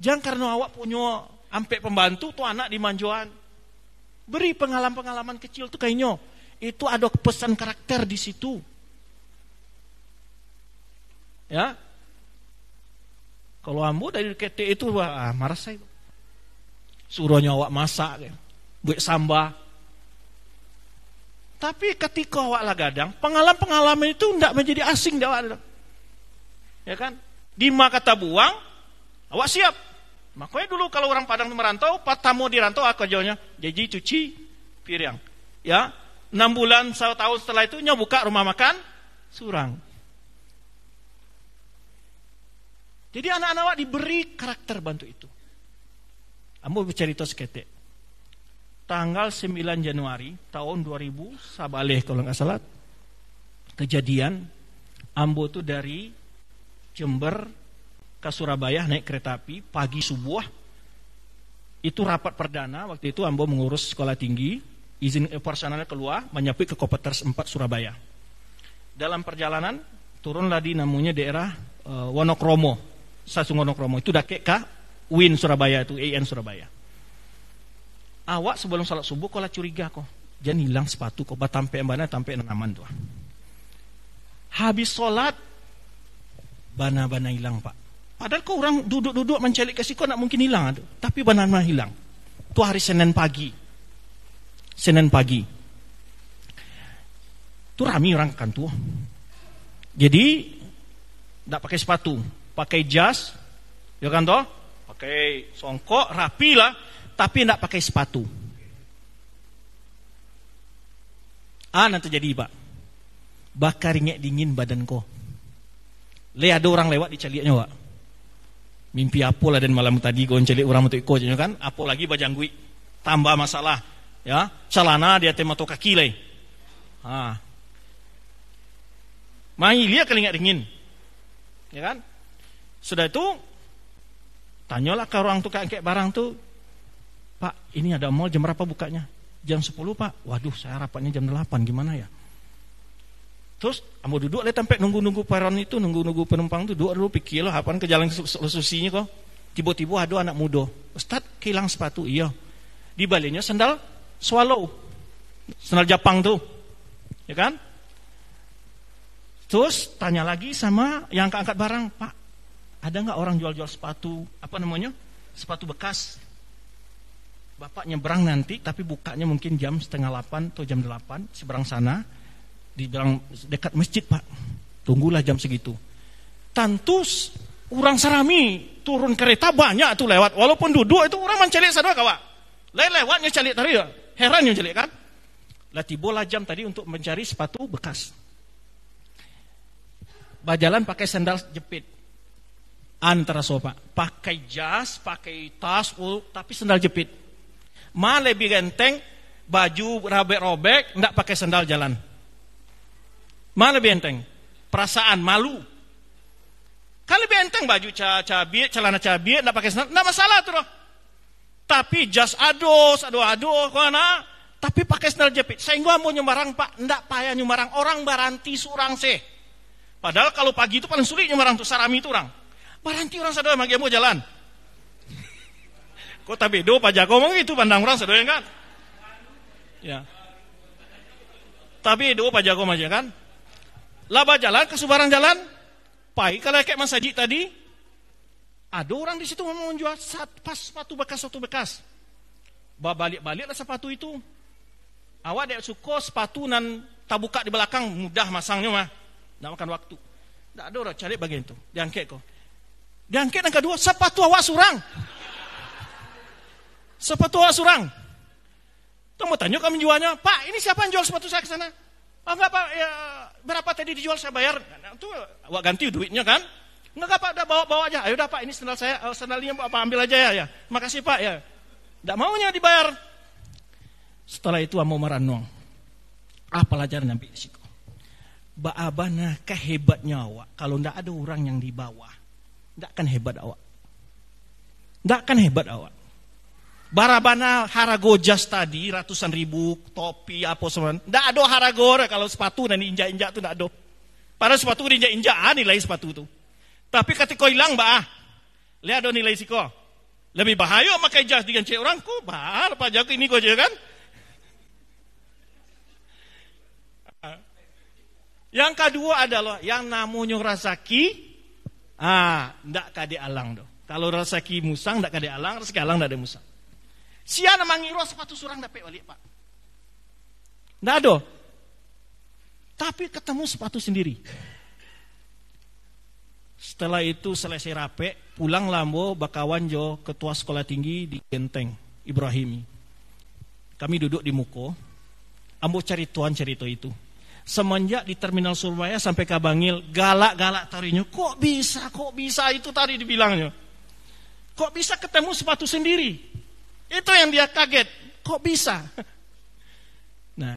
Jangan karena awak punya ampe pembantu tuh anak di manjuan. Beri pengalaman-pengalaman kecil tuh kayaknya. Itu ada pesan karakter di situ. Ya. Kalau ambu dari KT itu wah marah saya. Suruh nyawa masak, buat sambal Tapi ketika awak gadang pengalaman-pengalaman itu tidak menjadi asing awak. Ya kan? Dima kata buang, awak siap. Makanya dulu kalau orang Padang merantau, patamu di rantau, aku jauhnya, jadi cuci piring. Ya, 6 bulan, 1 tahun setelah itu, buka rumah makan, surang. Jadi anak-anak awak diberi karakter bantu itu. Ambo bercerita seketik. Tanggal 9 Januari tahun 2000, Sabaleh kalau nggak salah, kejadian Ambo tuh dari Jember ke Surabaya naik kereta api pagi subuh. Itu rapat perdana waktu itu Ambo mengurus sekolah tinggi, izin personalnya keluar, menyapu ke Kopeters 4 Surabaya. Dalam perjalanan turunlah di namanya daerah uh, Wonokromo, Sasung Wonokromo. Itu udah kah WIN Surabaya itu AN Surabaya awak sebelum salat subuh kau curiga kau jangan hilang sepatu kau batampe mana tampe aman tuh ah. habis salat bana-bana hilang pak padahal kau orang duduk-duduk mencari kasih kau nak mungkin hilang aduh. tapi bana-bana hilang itu hari Senin pagi Senin pagi itu rami orang kan tuh jadi tidak pakai sepatu pakai jas ya kan toh pakai songkok, rapi lah, tapi tidak pakai sepatu. Ah, nanti jadi pak. ringet dingin badan kau. Le ada orang lewat dicaliknya, pak. Mimpi apa lah dan malam tadi kau mencari orang untuk ikut ya kan? Apa lagi bajanggui? Tambah masalah. Ya, celana dia tema to kaki Ah. Mai dia kelingat dingin. Ya kan? Sudah itu Tanyalah ke orang tukang kek barang tuh, Pak, ini ada mall jam berapa bukanya? Jam 10 Pak. Waduh, saya rapatnya jam 8, gimana ya? Terus kamu duduk lihat sampai nunggu-nunggu peron itu, nunggu-nunggu penumpang itu, duduk dulu pikir loh apaan ke jalan susinya kok. Tiba-tiba ada anak muda, Ustaz kehilang sepatu, iya. Di baliknya sandal swallow, sandal Jepang tuh, ya kan? Terus tanya lagi sama yang angkat barang, Pak, ada nggak orang jual-jual sepatu apa namanya sepatu bekas? Bapak nyebrang nanti, tapi bukanya mungkin jam setengah delapan atau jam delapan seberang sana, di dekat masjid pak. Tunggulah jam segitu. Tantus orang sarami turun kereta banyak tuh lewat, walaupun duduk itu orang mencari sana kawa. Lain lewatnya cari tadi ya, heran yang cari kan? Latih bola jam tadi untuk mencari sepatu bekas. Bajalan pakai sandal jepit, antara sobat Pakai jas, pakai tas, uh, tapi sendal jepit. Mah lebih genteng, baju robek-robek, enggak pakai sendal jalan. Mah lebih enteng. Perasaan malu. Kan lebih enteng baju cabi, celana cabi, enggak pakai sendal, enggak masalah tuh. Tapi jas ados, aduh aduh, kemana? Tapi pakai sendal jepit. Saya mau nyumarang pak, enggak payah nyumarang orang baranti surang sih. Padahal kalau pagi itu paling sulit nyumarang tuh sarami itu orang. Barangki orang saudara lagi mau jalan. Kota bedo Pak Jago ngomong itu pandang orang saudara ya kan? Ya. Tapi itu Pak Jago aja kan? Laba jalan ke Subarang jalan. Pai kalau kayak Mas Haji tadi ada orang di situ mau menjual pas sepatu bekas satu bekas. Balik-baliklah sepatu itu. Awak dek suko sepatu nan tabuka di belakang mudah masangnya mah. Nak makan waktu. Tak ada orang cari bagian itu. Diangkat kau. Diangkat yang kedua, sepatu awak surang. Sepatu awak surang. Tunggu tanya kami jualnya, Pak ini siapa yang jual sepatu saya ke sana? Oh enggak Pak, ya, berapa tadi dijual saya bayar? Itu awak ganti duitnya kan? Enggak Pak, udah bawa-bawa aja. Ayo udah Pak, ini sandal saya, eh, sandalnya Pak ambil aja ya. ya. Makasih Pak ya. Enggak maunya dibayar. Setelah itu Amo Maranong. Apa pelajaran di situ? Ba'abana kehebatnya awak kalau enggak ada orang yang dibawa tidak akan hebat awak. Tidak akan hebat awak. Barabana haragojas tadi ratusan ribu topi apa semua. Tidak ada haragor kalau sepatu dan injak-injak itu tidak ada. Pada sepatu diinjak-injak ah, nilai sepatu itu. Tapi ketika hilang bah, lihat dong nilai siko. Lebih bahaya pakai jas dengan cek orang kok bahar pajak ini kau kan. Ah. Yang kedua adalah yang namanya rasaki Ah, ndak kade alang do. Kalau rasaki musang ndak kade alang, rezeki alang ndak ada musang. Sia nama ngiro sepatu surang dapat balik, Pak. Ndak do. Tapi ketemu sepatu sendiri. Setelah itu selesai rape, pulang Lambo Bakawan Jo, ketua sekolah tinggi di Genteng, Ibrahimi. Kami duduk di Muko. Ambo cari tuan cerita itu semenjak di terminal Surabaya sampai ke Bangil galak-galak tarinya kok bisa kok bisa itu tadi dibilangnya kok bisa ketemu sepatu sendiri itu yang dia kaget kok bisa (laughs) nah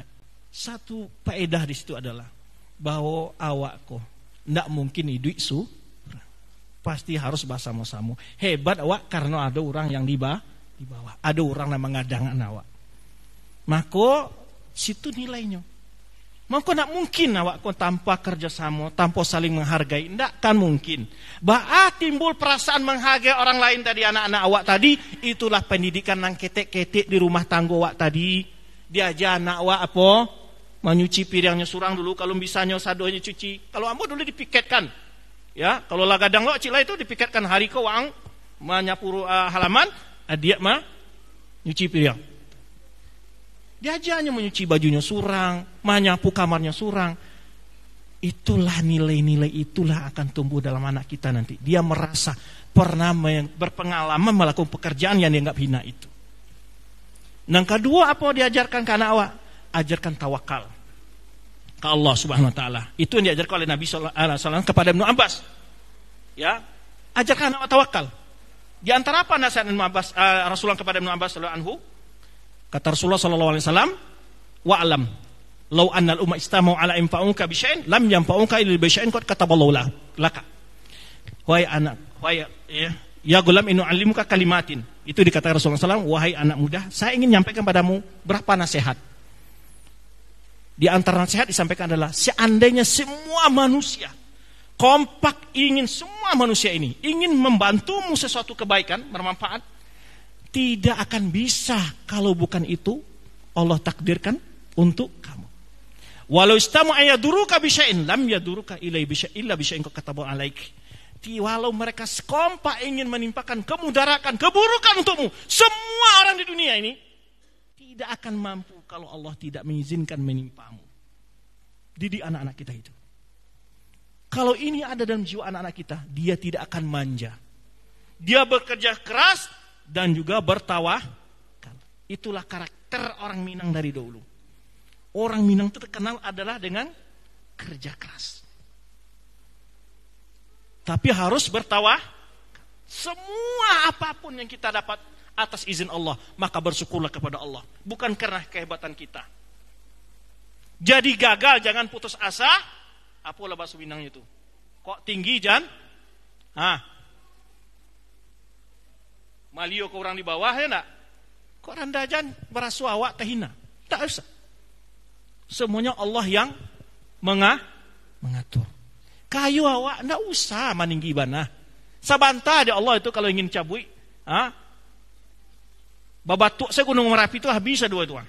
satu faedah di situ adalah bahwa kok, ndak mungkin hidup su pasti harus bahasa sama-sama hebat awak karena ada orang yang di bawah ada orang yang mengadang awak maka situ nilainya maka nak mungkin awak kau tanpa kerjasama, tanpa saling menghargai. Tidak kan mungkin. Bah timbul perasaan menghargai orang lain tadi anak-anak awak tadi. Itulah pendidikan nang ketek-ketek di rumah tangga awak tadi. Diajar anak awak apa? Menyuci piringnya surang dulu. Kalau bisanya sadonya cuci. Kalau ambo dulu dipiketkan. Ya, kalau lagadang lo cila itu dipiketkan hari kau wang menyapu uh, halaman, adik eh, mah nyuci piring. Dia aja hanya menyuci bajunya surang, menyapu kamarnya surang. Itulah nilai-nilai itulah akan tumbuh dalam anak kita nanti. Dia merasa pernah berpengalaman melakukan pekerjaan yang dianggap hina itu. Nangka kedua apa diajarkan ke anak awak? Ajarkan tawakal ke Allah Subhanahu wa taala. Itu yang diajarkan oleh Nabi sallallahu alaihi wasallam kepada Ibnu Abbas. Ya. Ajarkan awak tawakal. Di antara apa nasihat Ibnu Abbas uh, Rasulullah kepada Ibnu Abbas sallallahu anhu? Kata Rasulullah sallallahu alaihi wasallam, "Wa alam, law annal umma istama'u ala infa'unka bi syai'in lam yanfa'unka illa bi syai'in qad kataballahu laka." Wahai anak, wahai ya, ya gulam inu alimuka kalimatin. Itu dikatakan Rasulullah SAW, wahai anak muda, saya ingin menyampaikan padamu berapa nasihat. Di antara nasihat disampaikan adalah, seandainya semua manusia, kompak ingin semua manusia ini, ingin membantumu sesuatu kebaikan, bermanfaat, tidak akan bisa kalau bukan itu Allah takdirkan untuk kamu. Walau istamu ayaduruka ya lam yaduruka ilai bisya'in illa bisya'in kata alaik. Walau mereka sekompa ingin menimpakan kemudarakan, keburukan untukmu. Semua orang di dunia ini tidak akan mampu kalau Allah tidak mengizinkan menimpamu. Didi anak-anak kita itu. Kalau ini ada dalam jiwa anak-anak kita, dia tidak akan manja. Dia bekerja keras dan juga bertawakal. Itulah karakter orang Minang dari dulu. Orang Minang terkenal adalah dengan kerja keras. Tapi harus bertawakal. Semua apapun yang kita dapat atas izin Allah, maka bersyukurlah kepada Allah. Bukan karena kehebatan kita. Jadi gagal jangan putus asa. Apa lah bahasa Minangnya itu? Kok tinggi Jan? Ah, malio ke orang di bawah ya nak kok randajan berasu awak tehina tak usah semuanya Allah yang mengah, mengatur kayu awak ndak usah maninggi ibanah sabanta ada Allah itu kalau ingin cabui ha? babatuk saya gunung merapi itu habis dua tuan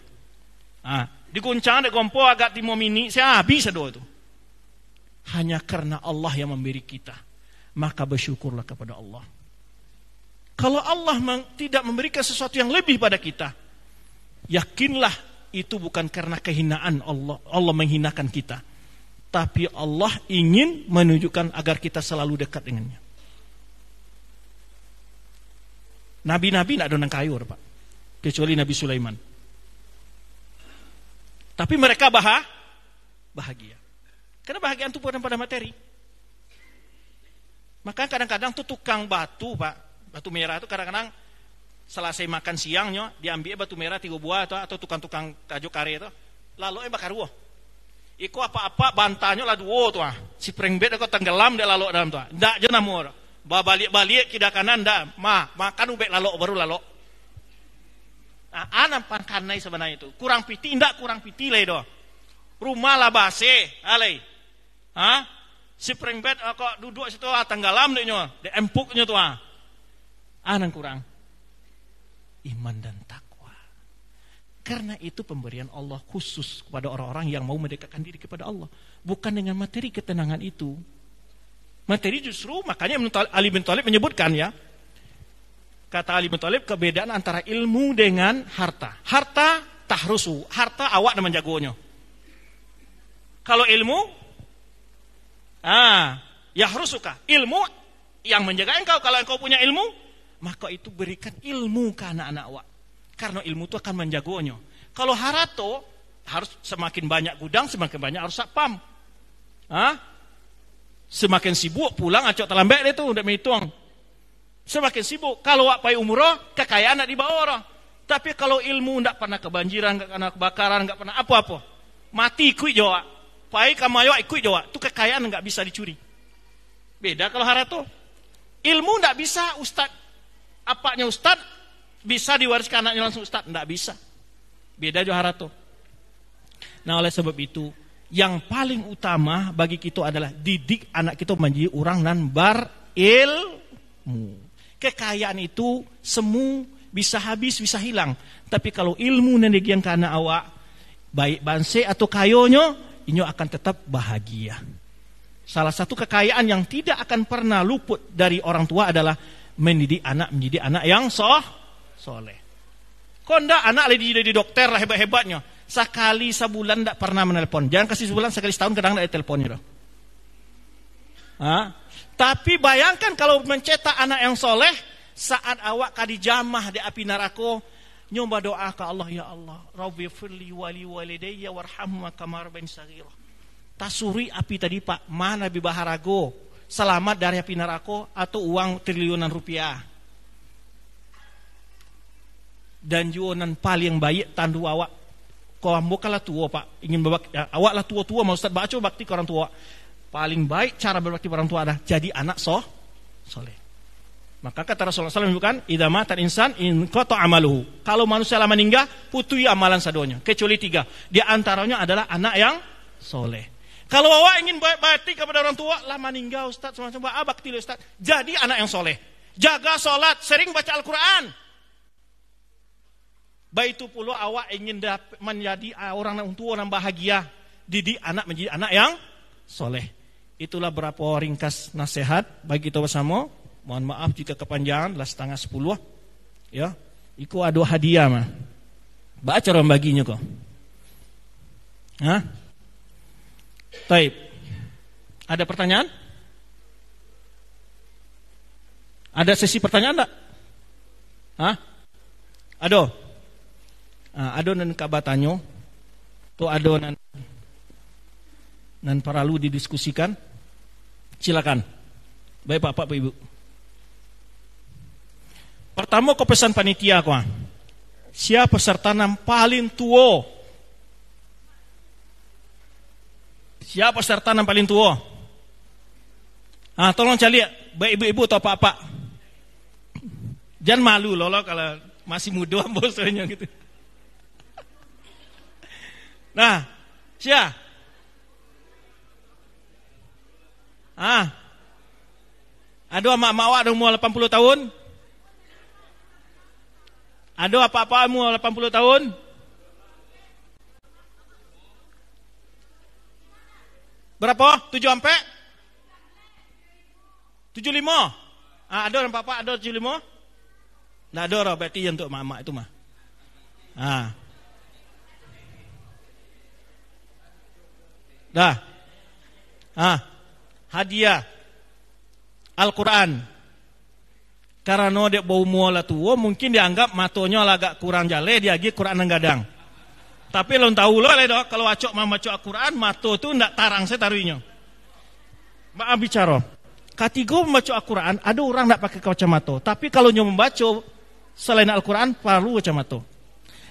ha? di ada kompo agak timomini saya habis dua itu hanya karena Allah yang memberi kita maka bersyukurlah kepada Allah kalau Allah tidak memberikan sesuatu yang lebih pada kita, yakinlah itu bukan karena kehinaan Allah. Allah menghinakan kita. Tapi Allah ingin menunjukkan agar kita selalu dekat dengannya. Nabi-nabi tidak -nabi donang kayu, Pak. Kecuali Nabi Sulaiman. Tapi mereka bah bahagia. Karena bahagia itu bukan pada materi. Maka kadang-kadang tuh tukang batu, Pak batu merah itu kadang-kadang selesai makan siangnya diambil batu merah tiga buah atau atau tukang-tukang tajuk kare itu lalu eh bakar ruah Iko apa-apa bantanya lah dua tuh ah. Si prengbet aku tenggelam dia lalu dalam tuh. Ah. Ndak jenamur, namur. Ba balik-balik kida kanan ndak. Ma, makan ubek lalu baru lalu. Nah, anam ah, pangkarnai sebenarnya itu. Kurang piti ndak kurang piti lah itu Rumah lah base, alai. Ha? Si prengbet aku duduk situ ah tenggelam dia Dia empuknya tuh ah. Anak kurang. Iman dan takwa. Karena itu pemberian Allah khusus kepada orang-orang yang mau mendekatkan diri kepada Allah. Bukan dengan materi ketenangan itu. Materi justru makanya Ali bin Thalib menyebutkan ya. Kata Ali bin Thalib kebedaan antara ilmu dengan harta. Harta tahrusu, harta awak namanya jagonya. Kalau ilmu, ah, ya harus suka ilmu yang menjaga engkau. Kalau engkau punya ilmu, maka itu berikan ilmu ke anak-anak wak. Karena ilmu itu akan menjagonya. Kalau harato, harus semakin banyak gudang, semakin banyak harus sapam. Hah? Semakin sibuk pulang acok terlambat itu udah ndak Semakin sibuk, kalau wak pai umroh, kekayaan nak dibawa orang. Tapi kalau ilmu ndak pernah kebanjiran, enggak pernah kebakaran, enggak pernah apa-apa. Mati ikut jawa. Pai kamayo ikut jawa. Itu kekayaan enggak bisa dicuri. Beda kalau harato. Ilmu ndak bisa ustadz apaknya ustad bisa diwariskan anaknya langsung ustad? Tidak bisa. Beda tuh Nah oleh sebab itu yang paling utama bagi kita adalah didik anak kita menjadi orang nan bar ilmu. Kekayaan itu semu bisa habis bisa hilang. Tapi kalau ilmu yang ke anak awak baik banse atau kayonyo inyo akan tetap bahagia. Salah satu kekayaan yang tidak akan pernah luput dari orang tua adalah mendidik anak menjadi anak yang soh, soleh. ndak anak lagi jadi dokter lah hebat-hebatnya. Sekali sebulan ndak pernah menelpon. Jangan kasih sebulan, sekali setahun kadang tidak teleponnya. Ha? Tapi bayangkan kalau mencetak anak yang soleh, saat awak kadi jamah di api narako, nyoba doa ke Allah, Ya Allah, Rabbi firli wali walidayya warhamma kamar bin sagirah. Tasuri api tadi pak, mana bibaharago? selamat dari api neraka atau uang triliunan rupiah. Dan juonan paling baik tandu awak. Kau kalah tua pak, ingin berbakti. Ya, awak lah tua-tua, mau Ustaz baca bakti ke orang tua. Paling baik cara berbakti orang tua adalah jadi anak soh, soleh. Maka kata Rasulullah SAW bukan idama tan insan in koto amaluhu. Kalau manusia lama meninggal, putui amalan sadonya. Kecuali tiga. Di antaranya adalah anak yang soleh. Kalau awak ingin baik hati kepada orang tua, lama ninggal Ustaz, semacam abak bakti Ustaz. Jadi anak yang soleh. Jaga sholat, sering baca Al-Quran. Baik itu pula awak ingin menjadi ah, orang yang tua yang bahagia. Didik anak menjadi anak yang soleh. Itulah berapa ringkas nasihat bagi kita bersama. Mohon maaf jika kepanjangan, lah setengah sepuluh. Ya, ikut aduh hadiah mah. Baca orang baginya kok. Hah? Taib. Ada pertanyaan? Ada sesi pertanyaan enggak? Hah? Ado. Ah, adonan kabatanyo. Tu adonan nan paralu didiskusikan. Silakan. Baik pak, pak, Ibu. Pertama kepesan panitia ko. Siapa peserta nam paling tua Siapa yang paling tua? Ah, tolong cari baik ibu-ibu atau pak-pak. Jangan malu loh kalau masih muda (laughs) bosnya gitu. Nah, siapa? Ah. Ada mak-mak awak umur 80 tahun? Ada apa-apa umur 80 tahun? Berapa? 7 ampe? 75. Ah, ada orang papa ada 75? Tidak ada orang berarti iya untuk mak-mak itu mah. Ah. Dah. Ah. Hadiah. Al-Quran. Karena dia bau mualah tua, oh, mungkin dianggap matonya agak kurang jale, dia lagi Quran yang gadang. Tapi lo tahu lo le dok, kalau acok mama acok Al-Quran, mato tu ndak tarang saya taruhnya. Maaf bicara. Katigo membaca Al-Quran, ada orang tidak pakai kacamata. Tapi kalau nyom membaca selain Al-Quran, perlu kacamata.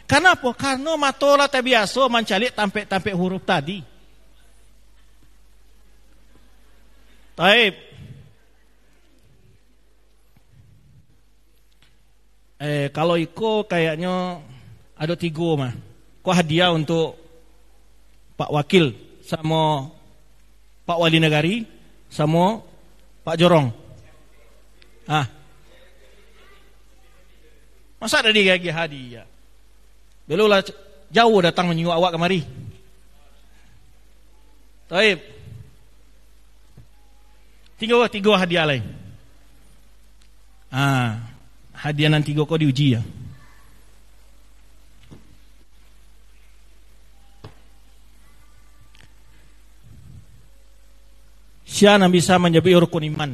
Karena apa? Karena matola tak biasa mencari tampe-tampe huruf tadi. Taib. Eh, kalau iko kayaknya ada tiga mah kok hadiah untuk Pak Wakil sama Pak Wali Negari sama Pak Jorong. Ah. Masa ada dia gagi hadiah? Belulah jauh datang menyuruh awak kemari. Taib. Tiga tiga hadiah lain. Ah, hadiah nanti kau diuji ya. yang bisa menjadi rukun iman.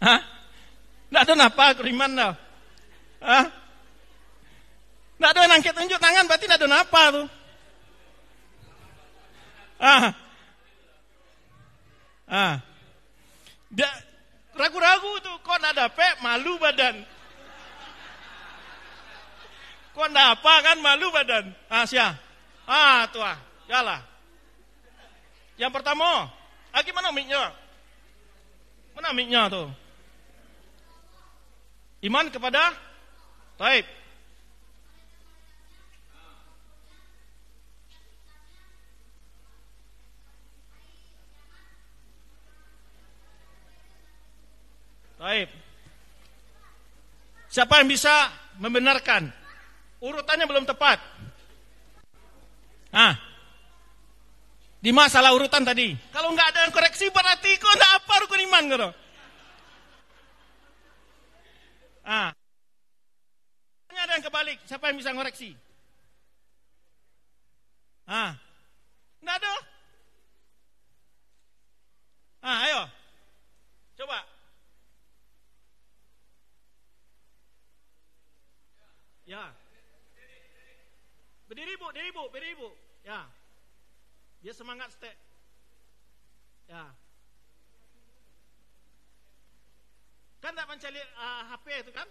Hah? Tidak ada apa, iman dah. Hah? Tidak ada nangkit tunjuk tangan berarti tidak ada apa tuh. Ah. Ah. Da, ragu-ragu tuh kok ndak dapet malu badan. Kok tidak apa kan malu badan. Ah, sia. Ah, tuh ah. Yalah. Yang pertama, lagi ah, mana miknya? Mana miknya tuh? Iman kepada taib. Taib. Siapa yang bisa membenarkan? Urutannya belum tepat. Ah, di masalah urutan tadi. Kalau nggak ada yang koreksi berarti kok nggak apa rukun iman gitu. Ah. Ada yang kebalik. Siapa yang bisa ngoreksi? Ah. Nggak ada. Ah, ayo. Coba. Ya. Berdiri bu, berdiri bu, berdiri bu. Ya. Dia semangat stek. Ya. Kan tak mencari uh, ah, HP itu kan?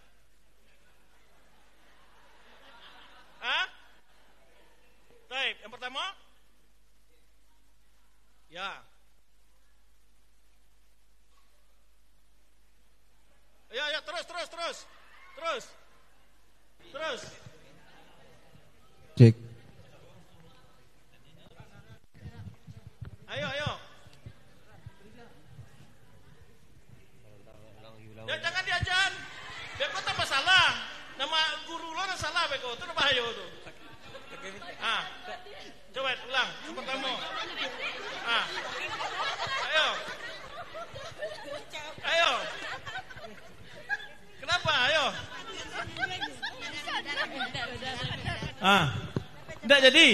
Hah? Baik, yang pertama? Ya. Ya, ya, terus, terus, terus. Terus. Terus. Cek. Ayo, ayo. Ya jangan diajar. Beko tambah salah. Nama guru lo salah beko. Itu bahaya itu. Ah. Coba ulang. Coba kamu. Ah. Ayo. Ayo. Kenapa? Ayo. Ah. Tidak jadi.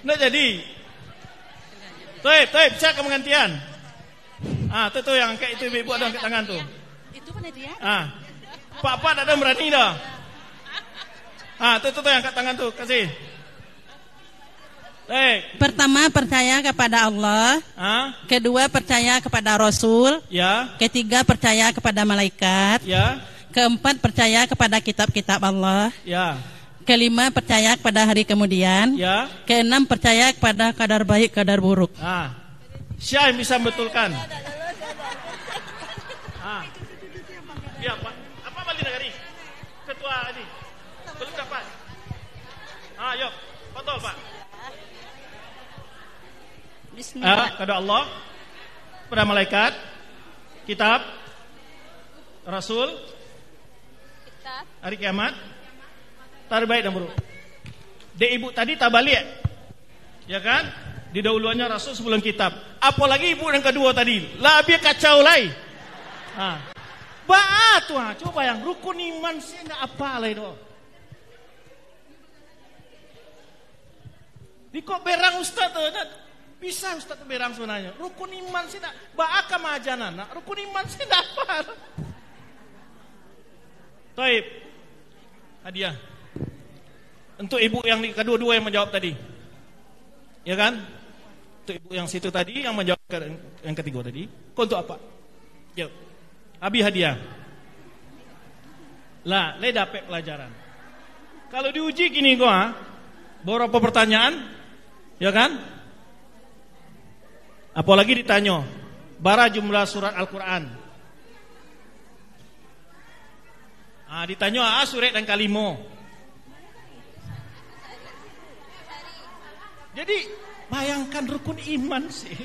Tidak jadi. Taib, taib, cek pengantian. Ah, itu tuh yang kayak itu ibu-ibu ada angkat tangan tuh. Itu pun dia. Ya? Ah. Pak-pak ada ada berani dah. Ah, itu tuh tuh yang angkat tangan tuh, kasih. Baik. Pertama percaya kepada Allah. Ah. Kedua percaya kepada Rasul. Ya. Ketiga percaya kepada malaikat. Ya. Keempat percaya kepada kitab-kitab Allah. Ya kelima percaya kepada hari kemudian, ya. keenam percaya kepada kadar baik kadar buruk. Ah. yang bisa betulkan. Ah. Ya, Pak. Apa Pak Dinagari? Ketua ini. Belum dapat. Ah, yuk. Betul, Pak. Bismillah. Ah, kepada Allah, kepada malaikat, kitab, rasul, kitab. hari kiamat, Tarik baik buruk. de ibu tadi tabalik. Ya kan? Di dahulunya Rasul sebelum kitab. Apalagi ibu yang kedua tadi. Lebih kacau lagi. Ah. Baat wah, coba yang rukun iman sih enggak apa lah itu. Di kok berang ustaz tuh, bisa ustaz berang sebenarnya. Rukun iman sih enggak baat kama rukun iman sih enggak apa. Taib. Hadiah. Untuk ibu yang kedua-dua yang menjawab tadi. Ya kan? Untuk ibu yang situ tadi yang menjawab yang ketiga tadi. Kau untuk apa? Jawab. Abi hadiah. Lah, le dapat pelajaran. Kalau diuji gini gua, berapa pertanyaan, ya kan? Apalagi ditanya, bara jumlah surat Al-Qur'an. Ah ditanya ah surat dan kalimo. Jadi bayangkan rukun iman sih.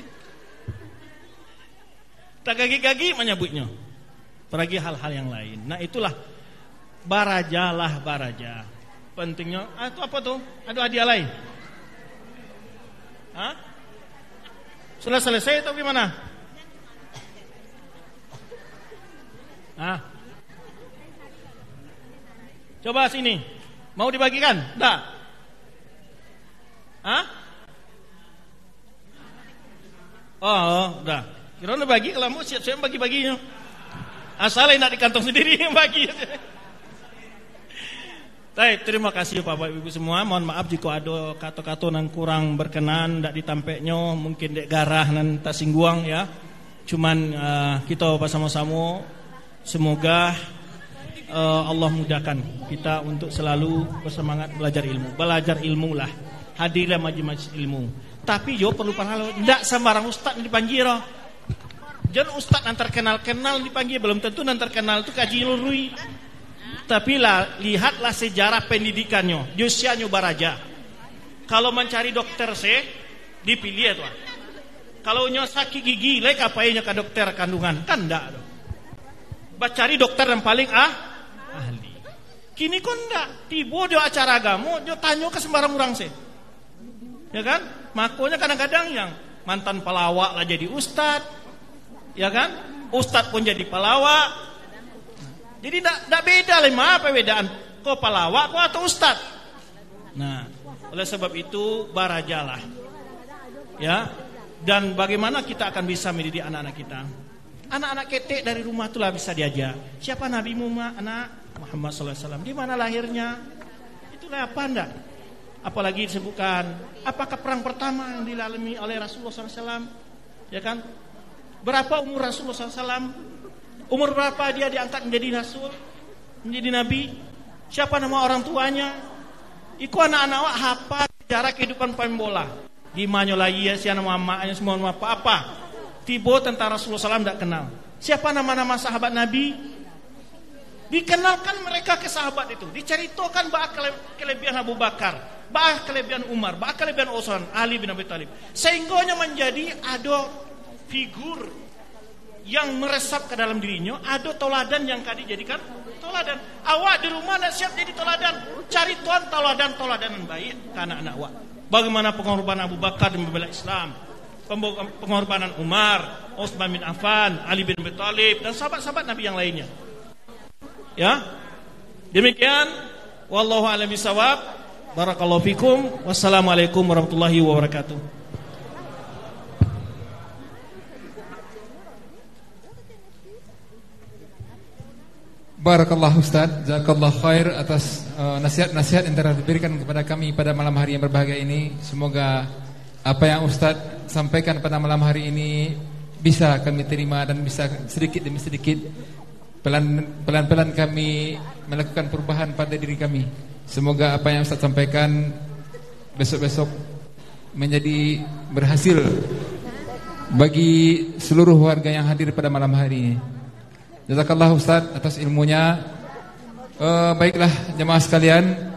Tak gagi-gagi menyebutnya. peragi hal-hal yang lain. Nah itulah baraja lah baraja. Pentingnya ah, itu apa tuh? Ada hadiah lain? Hah? Sudah selesai atau gimana? Hah? Coba sini. Mau dibagikan? Enggak. Hah? Oh, udah. Kira bagi kalau mau siap siap bagi baginya. Asalnya nak di kantong sendiri yang bagi. Baik, terima kasih Bapak Ibu semua. Mohon maaf jika ada kata-kata yang kurang berkenan, tidak ditampeknya, mungkin dek garah dan tak singguang ya. Cuman uh, kita bersama-sama semoga uh, Allah mudahkan kita untuk selalu bersemangat belajar ilmu. Belajar ilmu lah. Hadirlah majlis ilmu. Tapi yo perlu pahala. Tidak sembarang ustaz yang dipanggil. Roh. Jangan ustaz yang terkenal-kenal dipanggil. Belum tentu yang terkenal itu kaji lurui. Tapi lah, lihatlah sejarah pendidikannya. Di usianya baraja. Kalau mencari dokter se, dipilih itu. Kalau nyo sakit gigi, lek apa ke dokter kandungan? Kan ndak. Bacari dokter yang paling ah ahli. Kini kon ndak tiba di acara agama, dia tanya ke sembarang orang sih ya kan? Makanya kadang-kadang yang mantan pelawak lah jadi ustad, ya kan? Ustad pun jadi pelawak. Jadi tidak beda lima apa ya bedaan Kau pelawak kau atau ustad. Nah, oleh sebab itu barajalah, ya. Dan bagaimana kita akan bisa mendidik anak-anak kita? Anak-anak ketek dari rumah itulah bisa diajak. Siapa Nabi Muhammad? Anak Muhammad SAW. Di mana lahirnya? Itulah apa anda? apalagi disebutkan apakah perang pertama yang dilalui oleh Rasulullah SAW ya kan berapa umur Rasulullah SAW umur berapa dia diangkat menjadi Rasul menjadi Nabi siapa nama orang tuanya iku anak-anak awak apa sejarah kehidupan pemain bola lagi ya si nama maknya semua nama apa-apa tibo tentara Rasulullah SAW tidak kenal siapa nama-nama sahabat Nabi Dikenalkan mereka ke sahabat itu Diceritakan bahwa kelebihan Abu Bakar bah kelebihan Umar, bah kelebihan Osman, Ali bin Abi Thalib. Sehingganya menjadi ada figur yang meresap ke dalam dirinya, ada toladan yang kadi jadikan toladan. Awak di rumah nak siap jadi toladan. Cari tuan toladan toladan baik ke anak-anak awak. Bagaimana pengorbanan Abu Bakar demi membela Islam, pengorbanan Umar, Osman bin Affan, Ali bin Abi Thalib dan sahabat-sahabat Nabi yang lainnya. Ya. Demikian wallahu a'lam bishawab. Barakallahu fikum. Wassalamualaikum warahmatullahi wabarakatuh. Barakallah Ustaz, Jazakallah khair atas nasihat-nasihat uh, yang telah diberikan kepada kami pada malam hari yang berbahagia ini. Semoga apa yang Ustaz sampaikan pada malam hari ini bisa kami terima dan bisa sedikit demi sedikit pelan-pelan kami melakukan perubahan pada diri kami. Semoga apa yang Ustaz sampaikan besok-besok menjadi berhasil bagi seluruh warga yang hadir pada malam hari ini. Jazakallah Ustaz atas ilmunya. Uh, baiklah jemaah sekalian,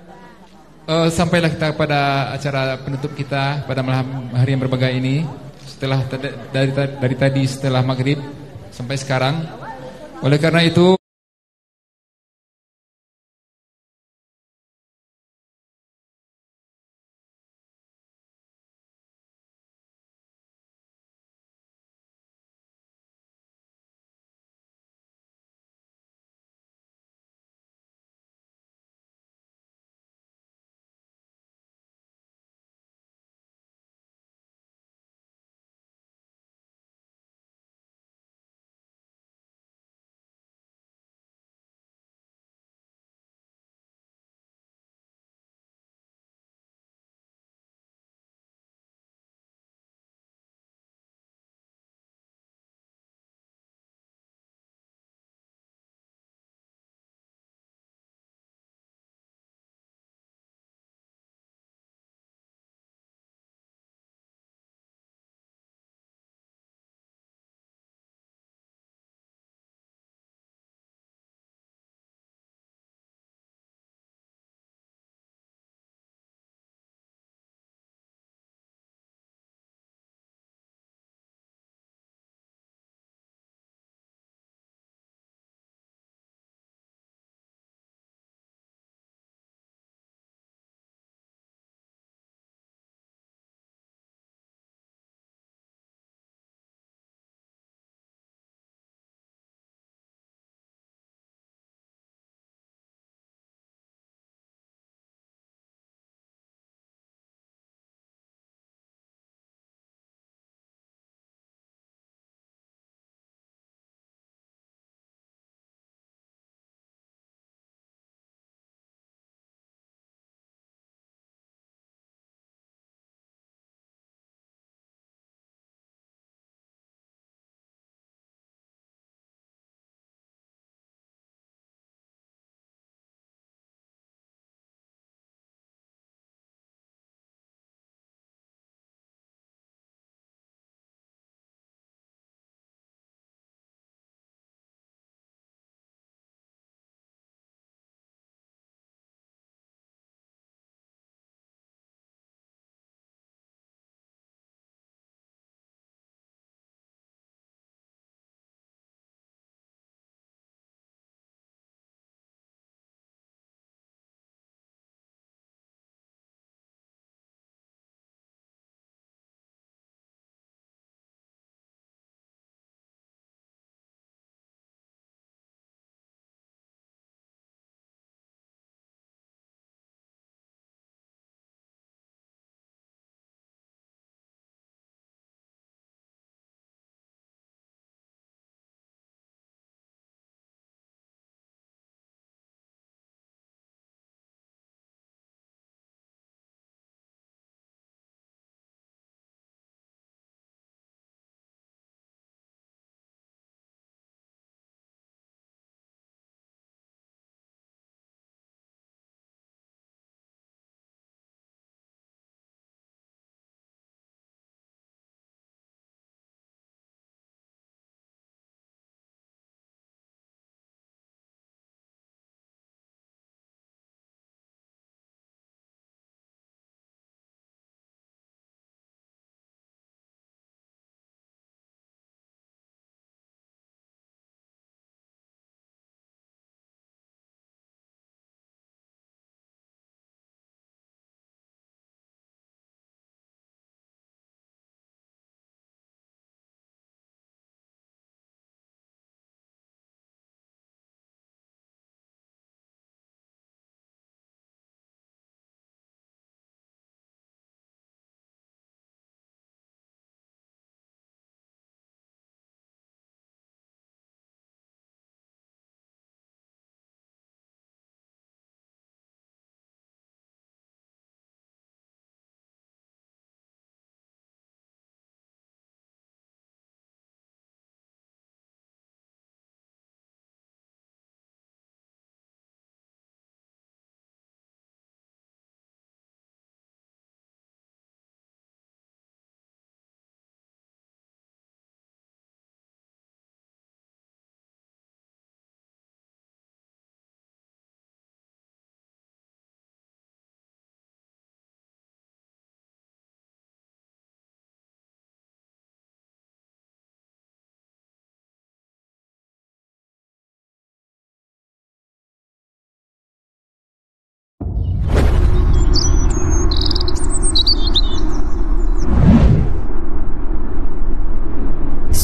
uh, sampailah kita pada acara penutup kita pada malam hari yang berbahagia ini. Setelah dari, dari tadi setelah maghrib sampai sekarang. Oleh karena itu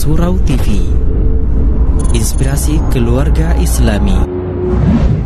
Surau TV Inspirasi Keluarga Islami